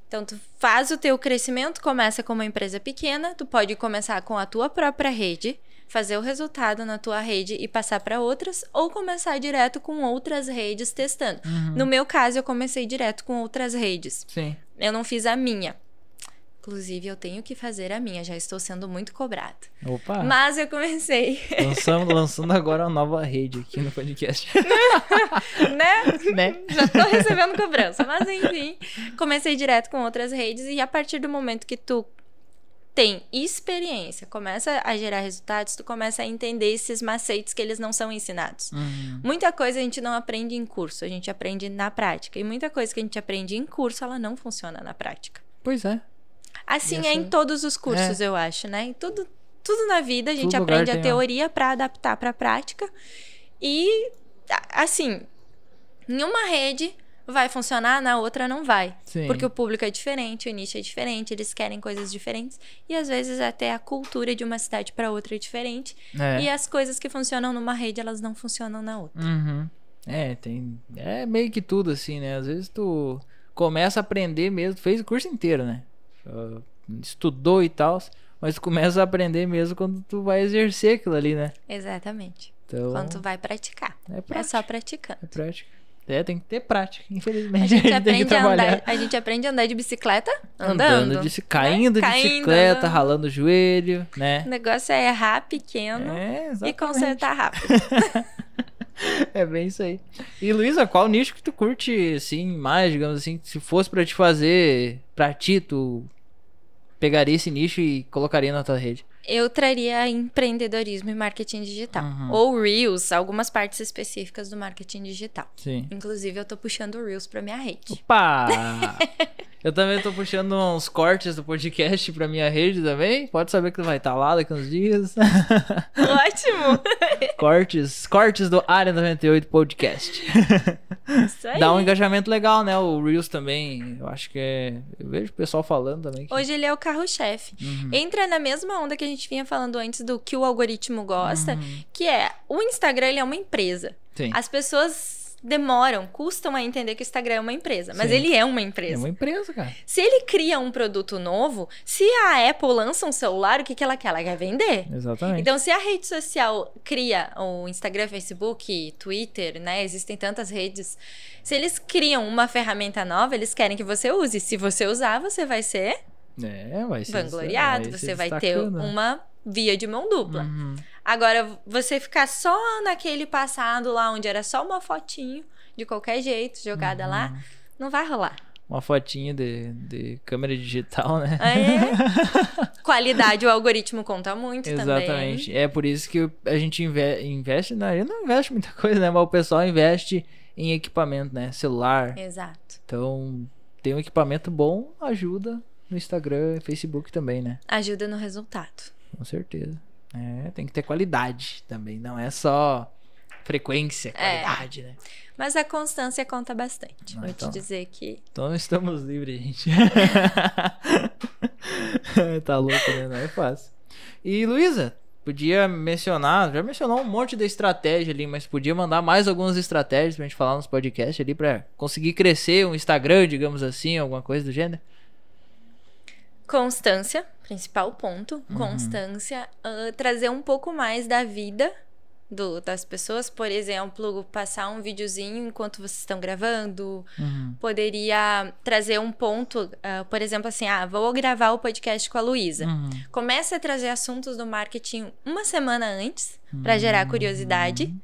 Então, tu faz o teu crescimento, começa com uma empresa pequena, tu pode começar com a tua própria rede, fazer o resultado na tua rede e passar para outras, ou começar direto com outras redes testando. Uhum. No meu caso, eu comecei direto com outras redes. Sim. Eu não fiz a minha. Inclusive, eu tenho que fazer a minha, já estou sendo muito cobrado. Opa! Mas eu comecei. lançando agora uma nova rede aqui no podcast. né? né? Já estou recebendo cobrança. Mas enfim, comecei direto com outras redes e a partir do momento que tu tem experiência, começa a gerar resultados, tu começa a entender esses macetes que eles não são ensinados. Uhum. Muita coisa a gente não aprende em curso, a gente aprende na prática. E muita coisa que a gente aprende em curso, ela não funciona na prática. Pois é. Assim é em todos os cursos, é. eu acho, né? Em tudo, tudo na vida, a gente tudo aprende a teoria para adaptar para a prática. E, assim, em uma rede vai funcionar, na outra não vai. Sim. Porque o público é diferente, o nicho é diferente, eles querem coisas diferentes. E às vezes até a cultura de uma cidade para outra é diferente. É. E as coisas que funcionam numa rede, elas não funcionam na outra. Uhum. É, tem. É meio que tudo assim, né? Às vezes tu começa a aprender mesmo, fez o curso inteiro, né? uh, estudou e tal, mas começa a aprender mesmo quando tu vai exercer aquilo ali, né? Exatamente. Então, quando tu vai praticar. É, é só praticando. É prática. É, tem que ter prática, infelizmente. A gente, a gente aprende, a andar, a gente aprende a andar de bicicleta andando. andando de, né? caindo né? de bicicleta, andando. ralando o joelho, né? O negócio é errar pequeno é, e consertar rápido. é bem isso aí. E Luísa, qual nicho que tu curte, assim, mais, digamos assim, se fosse para te fazer, pra ti, tu pegaria esse nicho e colocaria na tua rede? Eu traria empreendedorismo e marketing digital. Uhum. Ou Reels, algumas partes específicas do marketing digital. Sim. Inclusive, eu tô puxando o Reels pra minha rede. Opa! Eu também tô puxando uns cortes do podcast pra minha rede também. Pode saber que vai estar tá lá daqui uns dias. Ótimo! cortes, cortes do Área 98 Podcast. Isso aí. Dá um engajamento legal, né? O Reels também, eu acho que é... Eu vejo o pessoal falando também. Que... Hoje ele é o carro-chefe. Uhum. Entra na mesma onda que a gente vinha falando antes do que o algoritmo gosta, uhum. que é... O Instagram, ele é uma empresa. Sim. As pessoas demoram, custam a entender que o Instagram é uma empresa. Mas Sim. ele é uma empresa. É uma empresa, cara. Se ele cria um produto novo, se a Apple lança um celular, o que, que ela quer? Ela quer vender. Exatamente. Então, se a rede social cria o Instagram, Facebook, Twitter, né? Existem tantas redes. Se eles criam uma ferramenta nova, eles querem que você use. Se você usar, você vai ser. É, vai ser. Vangloriado, vai ser você vai ter né? uma via de mão dupla. Uhum. Agora, você ficar só naquele passado lá onde era só uma fotinho, de qualquer jeito, jogada uhum. lá, não vai rolar. Uma fotinha de, de câmera digital, né? É. Qualidade, o algoritmo conta muito Exatamente. também. Exatamente. É por isso que a gente investe. Não, eu não investo muita coisa, né? Mas o pessoal investe em equipamento, né? Celular. Exato. Então, tem um equipamento bom, ajuda no Instagram e Facebook também, né? Ajuda no resultado. Com certeza. É, tem que ter qualidade também, não é só frequência, é. qualidade, é. né? Mas a constância conta bastante. Ah, Vou então, te dizer que. Então estamos livres, gente. tá louco, né? Não é fácil. E Luísa, podia mencionar, já mencionou um monte de estratégia ali, mas podia mandar mais algumas estratégias pra gente falar nos podcasts ali pra conseguir crescer um Instagram, digamos assim, alguma coisa do gênero? Constância, principal ponto. Uhum. Constância. Uh, trazer um pouco mais da vida do, das pessoas, por exemplo, passar um videozinho enquanto vocês estão gravando, uhum. poderia trazer um ponto, uh, por exemplo, assim, ah, vou gravar o podcast com a Luísa. Uhum. Começa a trazer assuntos do marketing uma semana antes, para uhum. gerar curiosidade, uhum.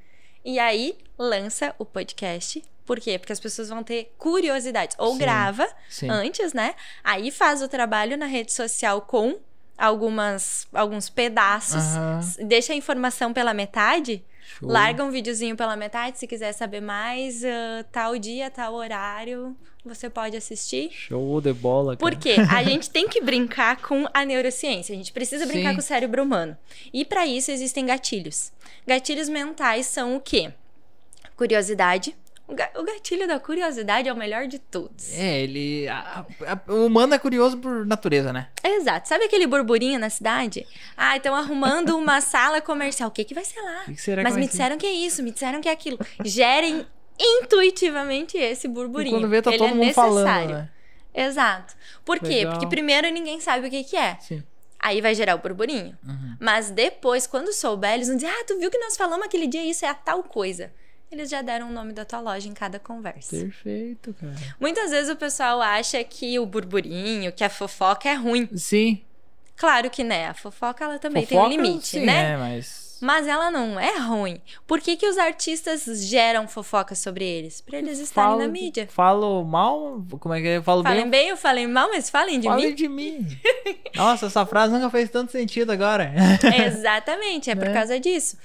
e aí lança o podcast por quê? Porque as pessoas vão ter curiosidade. Ou sim, grava sim. antes, né? Aí faz o trabalho na rede social com algumas alguns pedaços, uhum. deixa a informação pela metade. Show. Larga um videozinho pela metade, se quiser saber mais, uh, tal dia, tal horário, você pode assistir. Show de bola. Cara. Porque a gente tem que brincar com a neurociência, a gente precisa Sim. brincar com o cérebro humano. E para isso existem gatilhos. Gatilhos mentais são o quê? Curiosidade, o gatilho da curiosidade é o melhor de todos. É, ele. A, a, o humano é curioso por natureza, né? Exato. Sabe aquele burburinho na cidade? Ah, estão arrumando uma sala comercial. O que, que vai ser lá? Que que Mas me disseram que é isso, me disseram que é aquilo. Gerem intuitivamente esse burburinho. E quando vê, tá Ele todo é mundo necessário. falando. Né? Exato. Por quê? Porque primeiro ninguém sabe o que, que é. Sim. Aí vai gerar o burburinho. Uhum. Mas depois, quando souber, eles vão dizer: Ah, tu viu que nós falamos aquele dia isso é a tal coisa eles já deram o nome da tua loja em cada conversa. Perfeito, cara. Muitas vezes o pessoal acha que o burburinho, que a fofoca é ruim. Sim. Claro que né, a fofoca ela também fofoca, tem um limite, sim, né? É, mas mas ela não é ruim. Por que, que os artistas geram fofoca sobre eles? Para eles estarem falo, na mídia. Falo mal? Como é que é? eu Falo falem bem? bem ou falem mal, mas falem de falem mim. Falem de mim. Nossa, essa frase nunca fez tanto sentido agora. Exatamente, é por né? causa disso.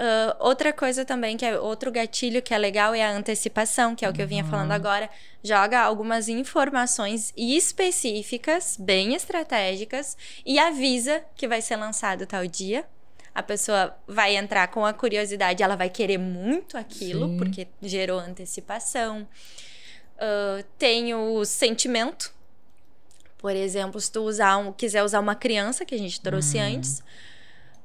Uh, outra coisa também, que é outro gatilho que é legal, é a antecipação, que é o que eu vinha falando uhum. agora. Joga algumas informações específicas, bem estratégicas, e avisa que vai ser lançado tal dia. A pessoa vai entrar com a curiosidade, ela vai querer muito aquilo, Sim. porque gerou antecipação. Uh, tem o sentimento. Por exemplo, se tu usar um, quiser usar uma criança, que a gente trouxe uhum. antes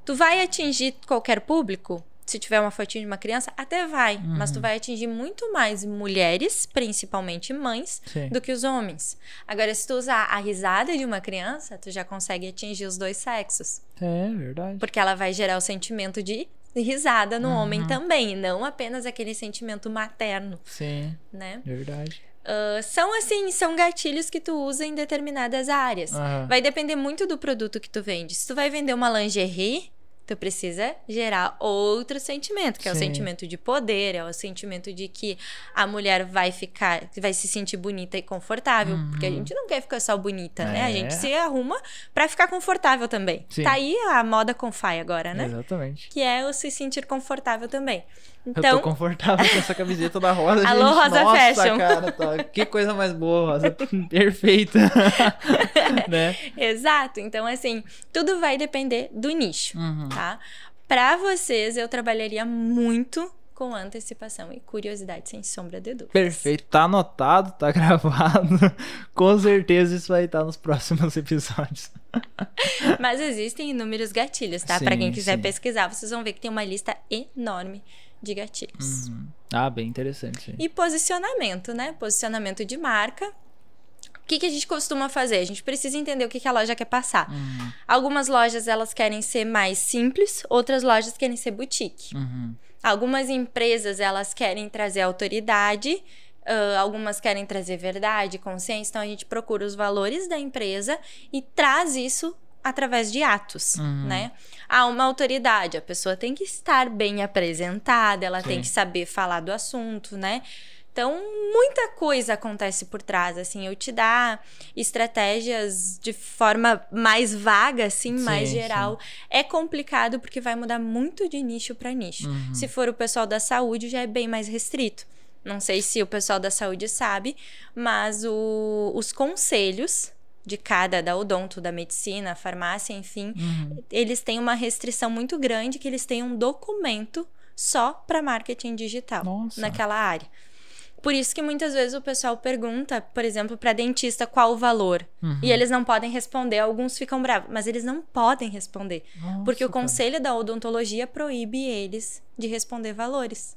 Tu vai atingir qualquer público? Se tiver uma fotinha de uma criança, até vai. Uhum. Mas tu vai atingir muito mais mulheres, principalmente mães, Sim. do que os homens. Agora, se tu usar a risada de uma criança, tu já consegue atingir os dois sexos. É, verdade. Porque ela vai gerar o sentimento de risada no uhum. homem também, não apenas aquele sentimento materno. Sim. Né? Verdade. Uh, são assim, são gatilhos que tu usa em determinadas áreas. Uhum. Vai depender muito do produto que tu vende. Se tu vai vender uma lingerie, tu precisa gerar outro sentimento, que Sim. é o sentimento de poder, é o sentimento de que a mulher vai ficar, vai se sentir bonita e confortável, uhum. porque a uhum. gente não quer ficar só bonita, é. né? A gente é. se arruma para ficar confortável também. Sim. Tá aí a moda confai agora, né? Exatamente. Que é o se sentir confortável também. Então... Eu tô então- confortável com essa camiseta da Rosa. Alô, gente. Rosa Nossa, Fashion. Cara, tá... Que coisa mais boa, Rosa. Perfeita. né? Exato. Então, assim, tudo vai depender do nicho, uhum. tá? Pra vocês, eu trabalharia muito com antecipação e curiosidade, sem sombra de dúvida. Perfeito, tá anotado, tá gravado. com certeza isso vai estar nos próximos episódios. Mas existem inúmeros gatilhos, tá? Para quem quiser sim. pesquisar, vocês vão ver que tem uma lista enorme de gatilhos. Uhum. Ah, bem interessante. E posicionamento, né? Posicionamento de marca. O que, que, a gente costuma fazer? A gente precisa entender o que, que a loja quer passar. Uhum. Algumas lojas elas querem ser mais simples, outras lojas querem ser boutique. Uhum. Algumas empresas elas querem trazer autoridade, uh, algumas querem trazer verdade, consciência. Então a gente procura os valores da empresa e traz isso através de atos, uhum. né? Há uma autoridade, a pessoa tem que estar bem apresentada, ela Sim. tem que saber falar do assunto, né? Então, muita coisa acontece por trás, assim, eu te dar estratégias de forma mais vaga, assim, sim, mais geral. Sim. É complicado porque vai mudar muito de nicho para nicho. Uhum. Se for o pessoal da saúde, já é bem mais restrito. Não sei se o pessoal da saúde sabe, mas o, os conselhos de cada, da odonto, da medicina, farmácia, enfim, uhum. eles têm uma restrição muito grande que eles têm um documento só para marketing digital Nossa. naquela área. Por isso que muitas vezes o pessoal pergunta, por exemplo, para dentista qual o valor. Uhum. E eles não podem responder, alguns ficam bravos, mas eles não podem responder. Nossa, porque o conselho cara. da odontologia proíbe eles de responder valores.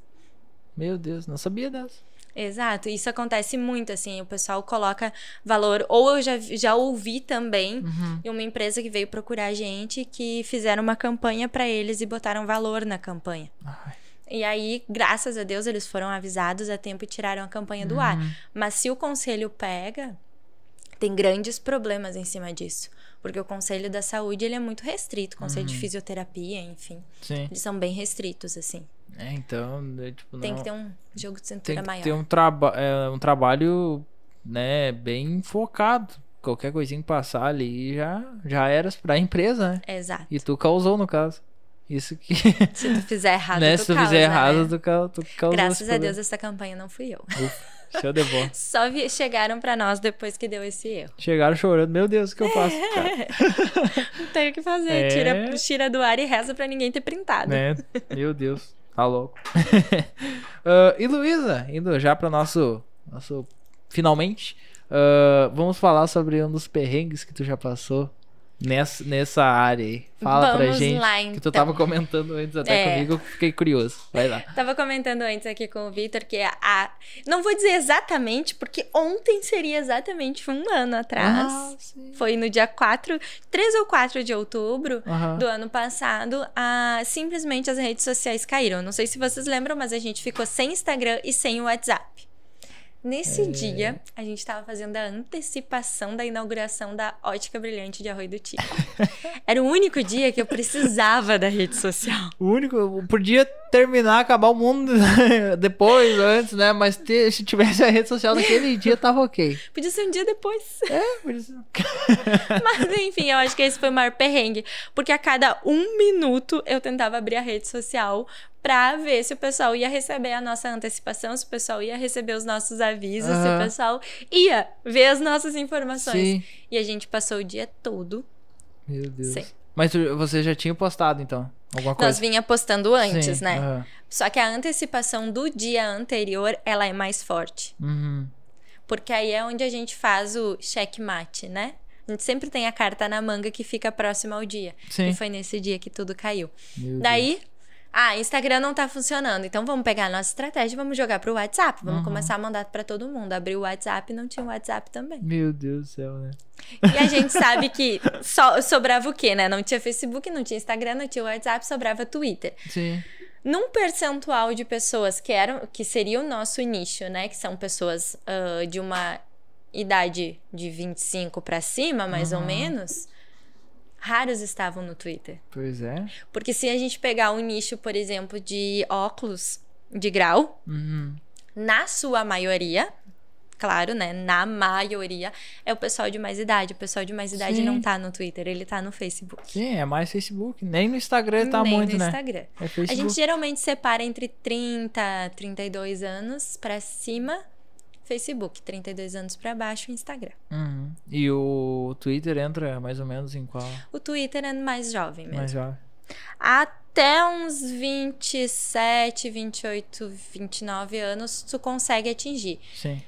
Meu Deus, não sabia dessa. Exato, isso acontece muito, assim, o pessoal coloca valor, ou eu já, já ouvi também uhum. uma empresa que veio procurar a gente que fizeram uma campanha para eles e botaram valor na campanha. Ai. E aí, graças a Deus, eles foram avisados a tempo e tiraram a campanha do ar. Uhum. Mas se o conselho pega, tem grandes problemas em cima disso. Porque o conselho da saúde, ele é muito restrito. O conselho uhum. de fisioterapia, enfim. Sim. Eles são bem restritos, assim. É, então, é, tipo, não... Tem que ter um jogo de cintura Tem que maior. Tem um, trabalho é, um trabalho, né, bem focado. Qualquer coisinha que passar ali já, já era pra empresa, né? Exato. E tu causou, no caso. Isso que. Se tu fizer errado, né? tu Se tu causa, fizer errado, né? tu, tu causou. Graças a Deus, essa campanha não fui eu. Ufa. Show de bola. Só vi, chegaram para nós depois que deu esse erro. Chegaram chorando, meu Deus, o que eu faço? Cara? Não tem o que fazer. É... Tira, tira do ar e reza para ninguém ter printado. Né? Meu Deus, tá louco. uh, e Luísa, indo já para nosso, nosso finalmente, uh, vamos falar sobre um dos perrengues que tu já passou nessa, nessa área aí. Fala Vamos pra gente. Lá, então. Que tu então. tava comentando antes até é. comigo, fiquei curioso. Vai lá. Tava comentando antes aqui com o Vitor que a. Não vou dizer exatamente, porque ontem seria exatamente um ano atrás. Ah, Foi no dia 4, 3 ou 4 de outubro do ano passado. A... Simplesmente as redes sociais caíram. Não sei se vocês lembram, mas a gente ficou sem Instagram e sem WhatsApp. Nesse é. dia, a gente estava fazendo a antecipação da inauguração da Ótica Brilhante de Arroio do tico Era o único dia que eu precisava da rede social. O único, podia terminar, acabar o mundo depois, antes, né? Mas ter, se tivesse a rede social naquele dia, tava ok. Podia ser um dia depois. É, podia ser. Mas enfim, eu acho que esse foi o maior perrengue. Porque a cada um minuto eu tentava abrir a rede social para ver se o pessoal ia receber a nossa antecipação, se o pessoal ia receber os nossos avisos, uhum. se o pessoal ia ver as nossas informações. Sim. E a gente passou o dia todo. Meu Deus. Sim. Mas você já tinha postado, então? Alguma coisa? Nós vinha postando antes, Sim, né? Uhum. Só que a antecipação do dia anterior, ela é mais forte. Uhum. Porque aí é onde a gente faz o checkmate, né? A gente sempre tem a carta na manga que fica próxima ao dia. Sim. E foi nesse dia que tudo caiu. Meu Daí, Deus. Ah, Instagram não tá funcionando, então vamos pegar a nossa estratégia e vamos jogar pro WhatsApp. Vamos uhum. começar a mandar para todo mundo. Abrir o WhatsApp não tinha o WhatsApp também. Meu Deus do céu, né? E a gente sabe que so, sobrava o quê, né? Não tinha Facebook, não tinha Instagram, não tinha WhatsApp, sobrava Twitter. Sim. Num percentual de pessoas que eram, que seria o nosso nicho, né? Que são pessoas uh, de uma idade de 25 para cima, mais uhum. ou menos raros estavam no Twitter. Pois é. Porque se a gente pegar um nicho, por exemplo, de óculos de grau, uhum. na sua maioria, claro, né? Na maioria, é o pessoal de mais idade. O pessoal de mais idade Sim. não tá no Twitter, ele tá no Facebook. Sim, é mais Facebook. Nem no Instagram tá Nem muito, né? Nem no Instagram. É a gente geralmente separa entre 30, 32 anos para cima Facebook, 32 anos para baixo, Instagram. Uhum. E o Twitter entra mais ou menos em qual? O Twitter é mais jovem mesmo. Mais jovem. Até uns 27, 28, 29 anos, tu consegue atingir. Sim.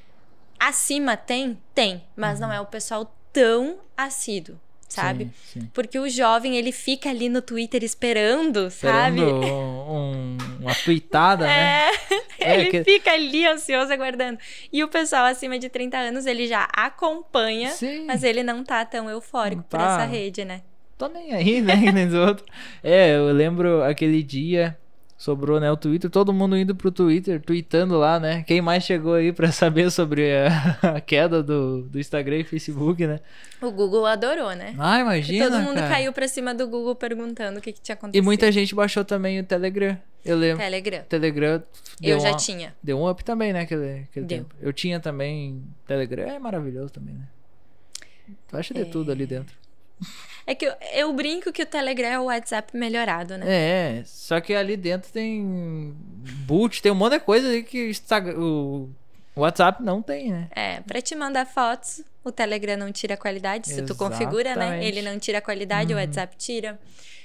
Acima tem? Tem, mas uhum. não é o pessoal tão assíduo sabe? Sim, sim. Porque o jovem, ele fica ali no Twitter esperando, esperando sabe? Um, uma tweetada, né? é. né? ele é, que... fica ali ansioso aguardando. E o pessoal acima de 30 anos, ele já acompanha, Sim. mas ele não tá tão eufórico tá. por essa rede, né? Tô nem aí, né? nem dos outros. É, eu lembro aquele dia, sobrou, né, o Twitter, todo mundo indo pro Twitter, tweetando lá, né? Quem mais chegou aí para saber sobre a, a, queda do, do Instagram e Facebook, né? O Google adorou, né? Ah, imagina. E todo mundo cara. caiu pra cima do Google perguntando o que, que tinha acontecido. E muita gente baixou também o Telegram. Eu lembro. Telegram. Telegram. Eu já tinha. Deu um up também, né? Aquele, aquele deu. Tempo. Eu tinha também. Telegram é maravilhoso também, né? Tu acha de é... tudo ali dentro. É que eu, eu, brinco que o Telegram é o WhatsApp melhorado, né? É, só que ali dentro tem boot, tem um monte de coisa aí que o WhatsApp não tem, né? É, pra te mandar fotos, o Telegram não tira a qualidade, se Exatamente. tu configura, né? Ele não tira a qualidade, uhum. o WhatsApp tira.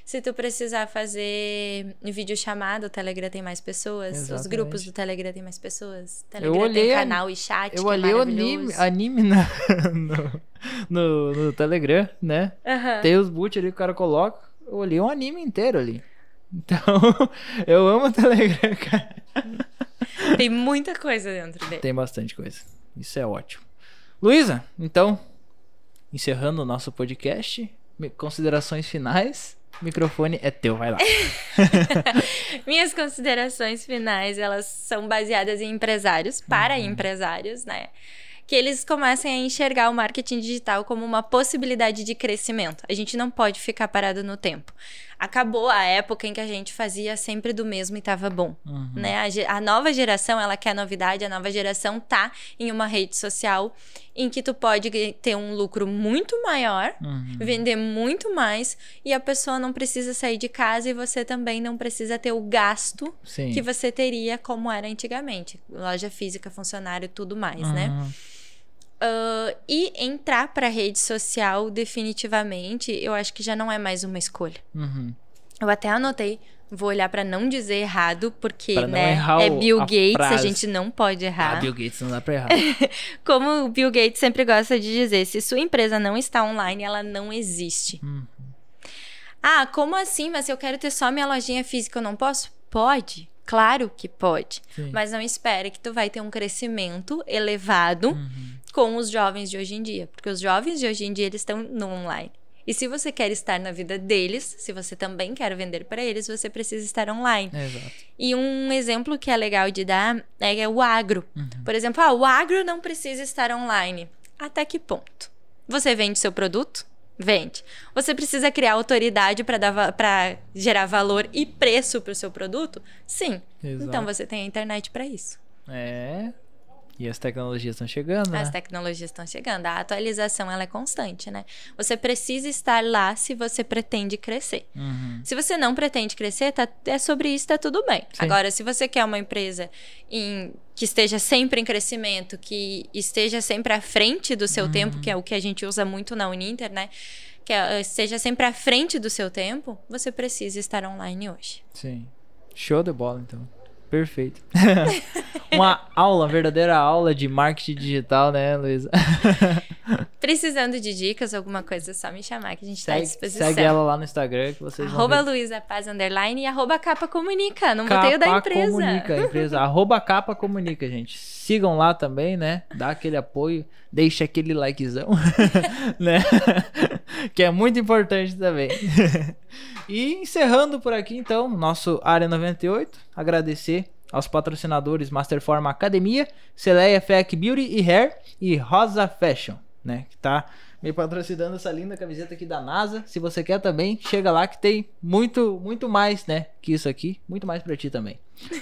Se tu precisar fazer chamado, o Telegram tem mais pessoas. Exatamente. Os grupos do Telegram tem mais pessoas. Telegram eu olhei, tem canal e chat. Eu é olhei é anime, anime na, no, no, no, Telegram, né? Tem os boot ali que o cara coloca. Eu olhei um anime inteiro ali. Então, eu amo o Telegram, cara. Tem muita coisa dentro dele. Tem bastante coisa. Isso é ótimo. Luísa, então, encerrando o nosso podcast, considerações finais. O microfone é teu, vai lá. Minhas considerações finais, elas são baseadas em empresários, para uhum. empresários, né? Que eles comecem a enxergar o marketing digital como uma possibilidade de crescimento. A gente não pode ficar parado no tempo acabou a época em que a gente fazia sempre do mesmo e tava bom, uhum. né? A, a, nova geração, ela quer novidade, a nova geração tá em uma rede social em que tu pode ter um lucro muito maior, uhum. vender muito mais e a pessoa não precisa sair de casa e você também não precisa ter o gasto Sim. que você teria como era antigamente, loja física, funcionário, tudo mais, né? uhum. né? Uh, e entrar para a rede social, definitivamente, eu acho que já não é mais uma escolha. Uhum. Eu até anotei, vou olhar para não dizer errado, porque né, é Bill a Gates, frase. a gente não pode ah, errar. Ah, Bill Gates não dá para errar. Como o Bill Gates sempre gosta de dizer, se sua empresa não está online, ela não existe. Uhum. Ah, como assim? Mas eu quero ter só minha lojinha física, eu não posso? Pode. Claro que pode. Sim. Mas não espere que tu vai ter um crescimento elevado. Uhum com os jovens de hoje em dia, porque os jovens de hoje em dia eles estão no online. E se você quer estar na vida deles, se você também quer vender para eles, você precisa estar online. Exato. E um exemplo que é legal de dar é o agro. Uhum. Por exemplo, ah, o agro não precisa estar online. Até que ponto? Você vende seu produto? Vende. Você precisa criar autoridade para gerar valor e preço para o seu produto? Sim. Então Exato. Então você tem a internet para isso. É, e as tecnologias estão chegando, né? As tecnologias estão chegando. A atualização, ela é constante, né? Você precisa estar lá se você pretende crescer. Uhum. Se você não pretende crescer, tá, é sobre isso, tá tudo bem. Sim. Agora, se você quer uma empresa em, que esteja sempre em crescimento, que esteja sempre à frente do seu uhum. tempo, que é uhum. o que a gente usa muito na Uninter, né? Que é, eh, esteja sempre à frente do seu tempo, você precisa estar online hoje. Sim. Show de bola, então. Perfeito. Uma aula, verdadeira aula de marketing digital, né, Luísa? Precisando de dicas, alguma coisa, é só me chamar que a gente segue, tá à disposição. Segue ela lá no Instagram que vocês Arroba ver. Paz Underline e arroba Capa Comunica, não botei o da empresa. Comunica, empresa. arroba Capa Comunica, gente. Sigam lá também, né? Dá aquele apoio, deixa aquele likezão, né? que é muito importante também. e encerrando por aqui, então, nosso Área 98, agradecer aos patrocinadores Masterforma Academia, Celeia Fake Beauty e Hair e Rosa Fashion, né? Que tá me patrocinando essa linda camiseta aqui da NASA. Se você quer também, chega lá que tem muito, muito mais, né? Que isso aqui, muito mais para ti também.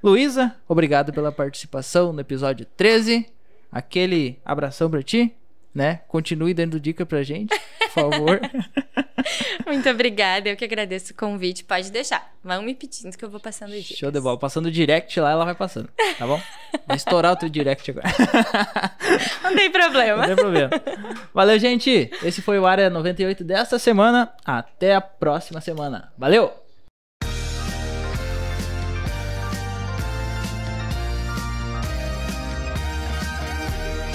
Luísa, obrigado pela participação no episódio 13. Aquele abração para ti né? Continue dando dica pra gente, por favor. Muito obrigada, eu que agradeço o convite. Pode deixar. Vão me pedindo que eu vou passando dicas. Show de bola. Passando direct lá, ela vai passando, tá bom? Vai estourar o teu direct agora. Não tem problema. Não tem problema. Valeu, gente. Esse foi o Área 98 desta semana. Até a próxima semana. Valeu!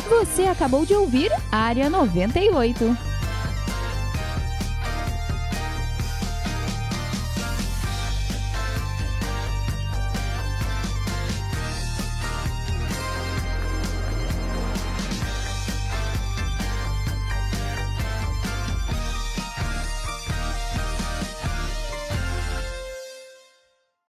Você acabou de ouvir Área 98.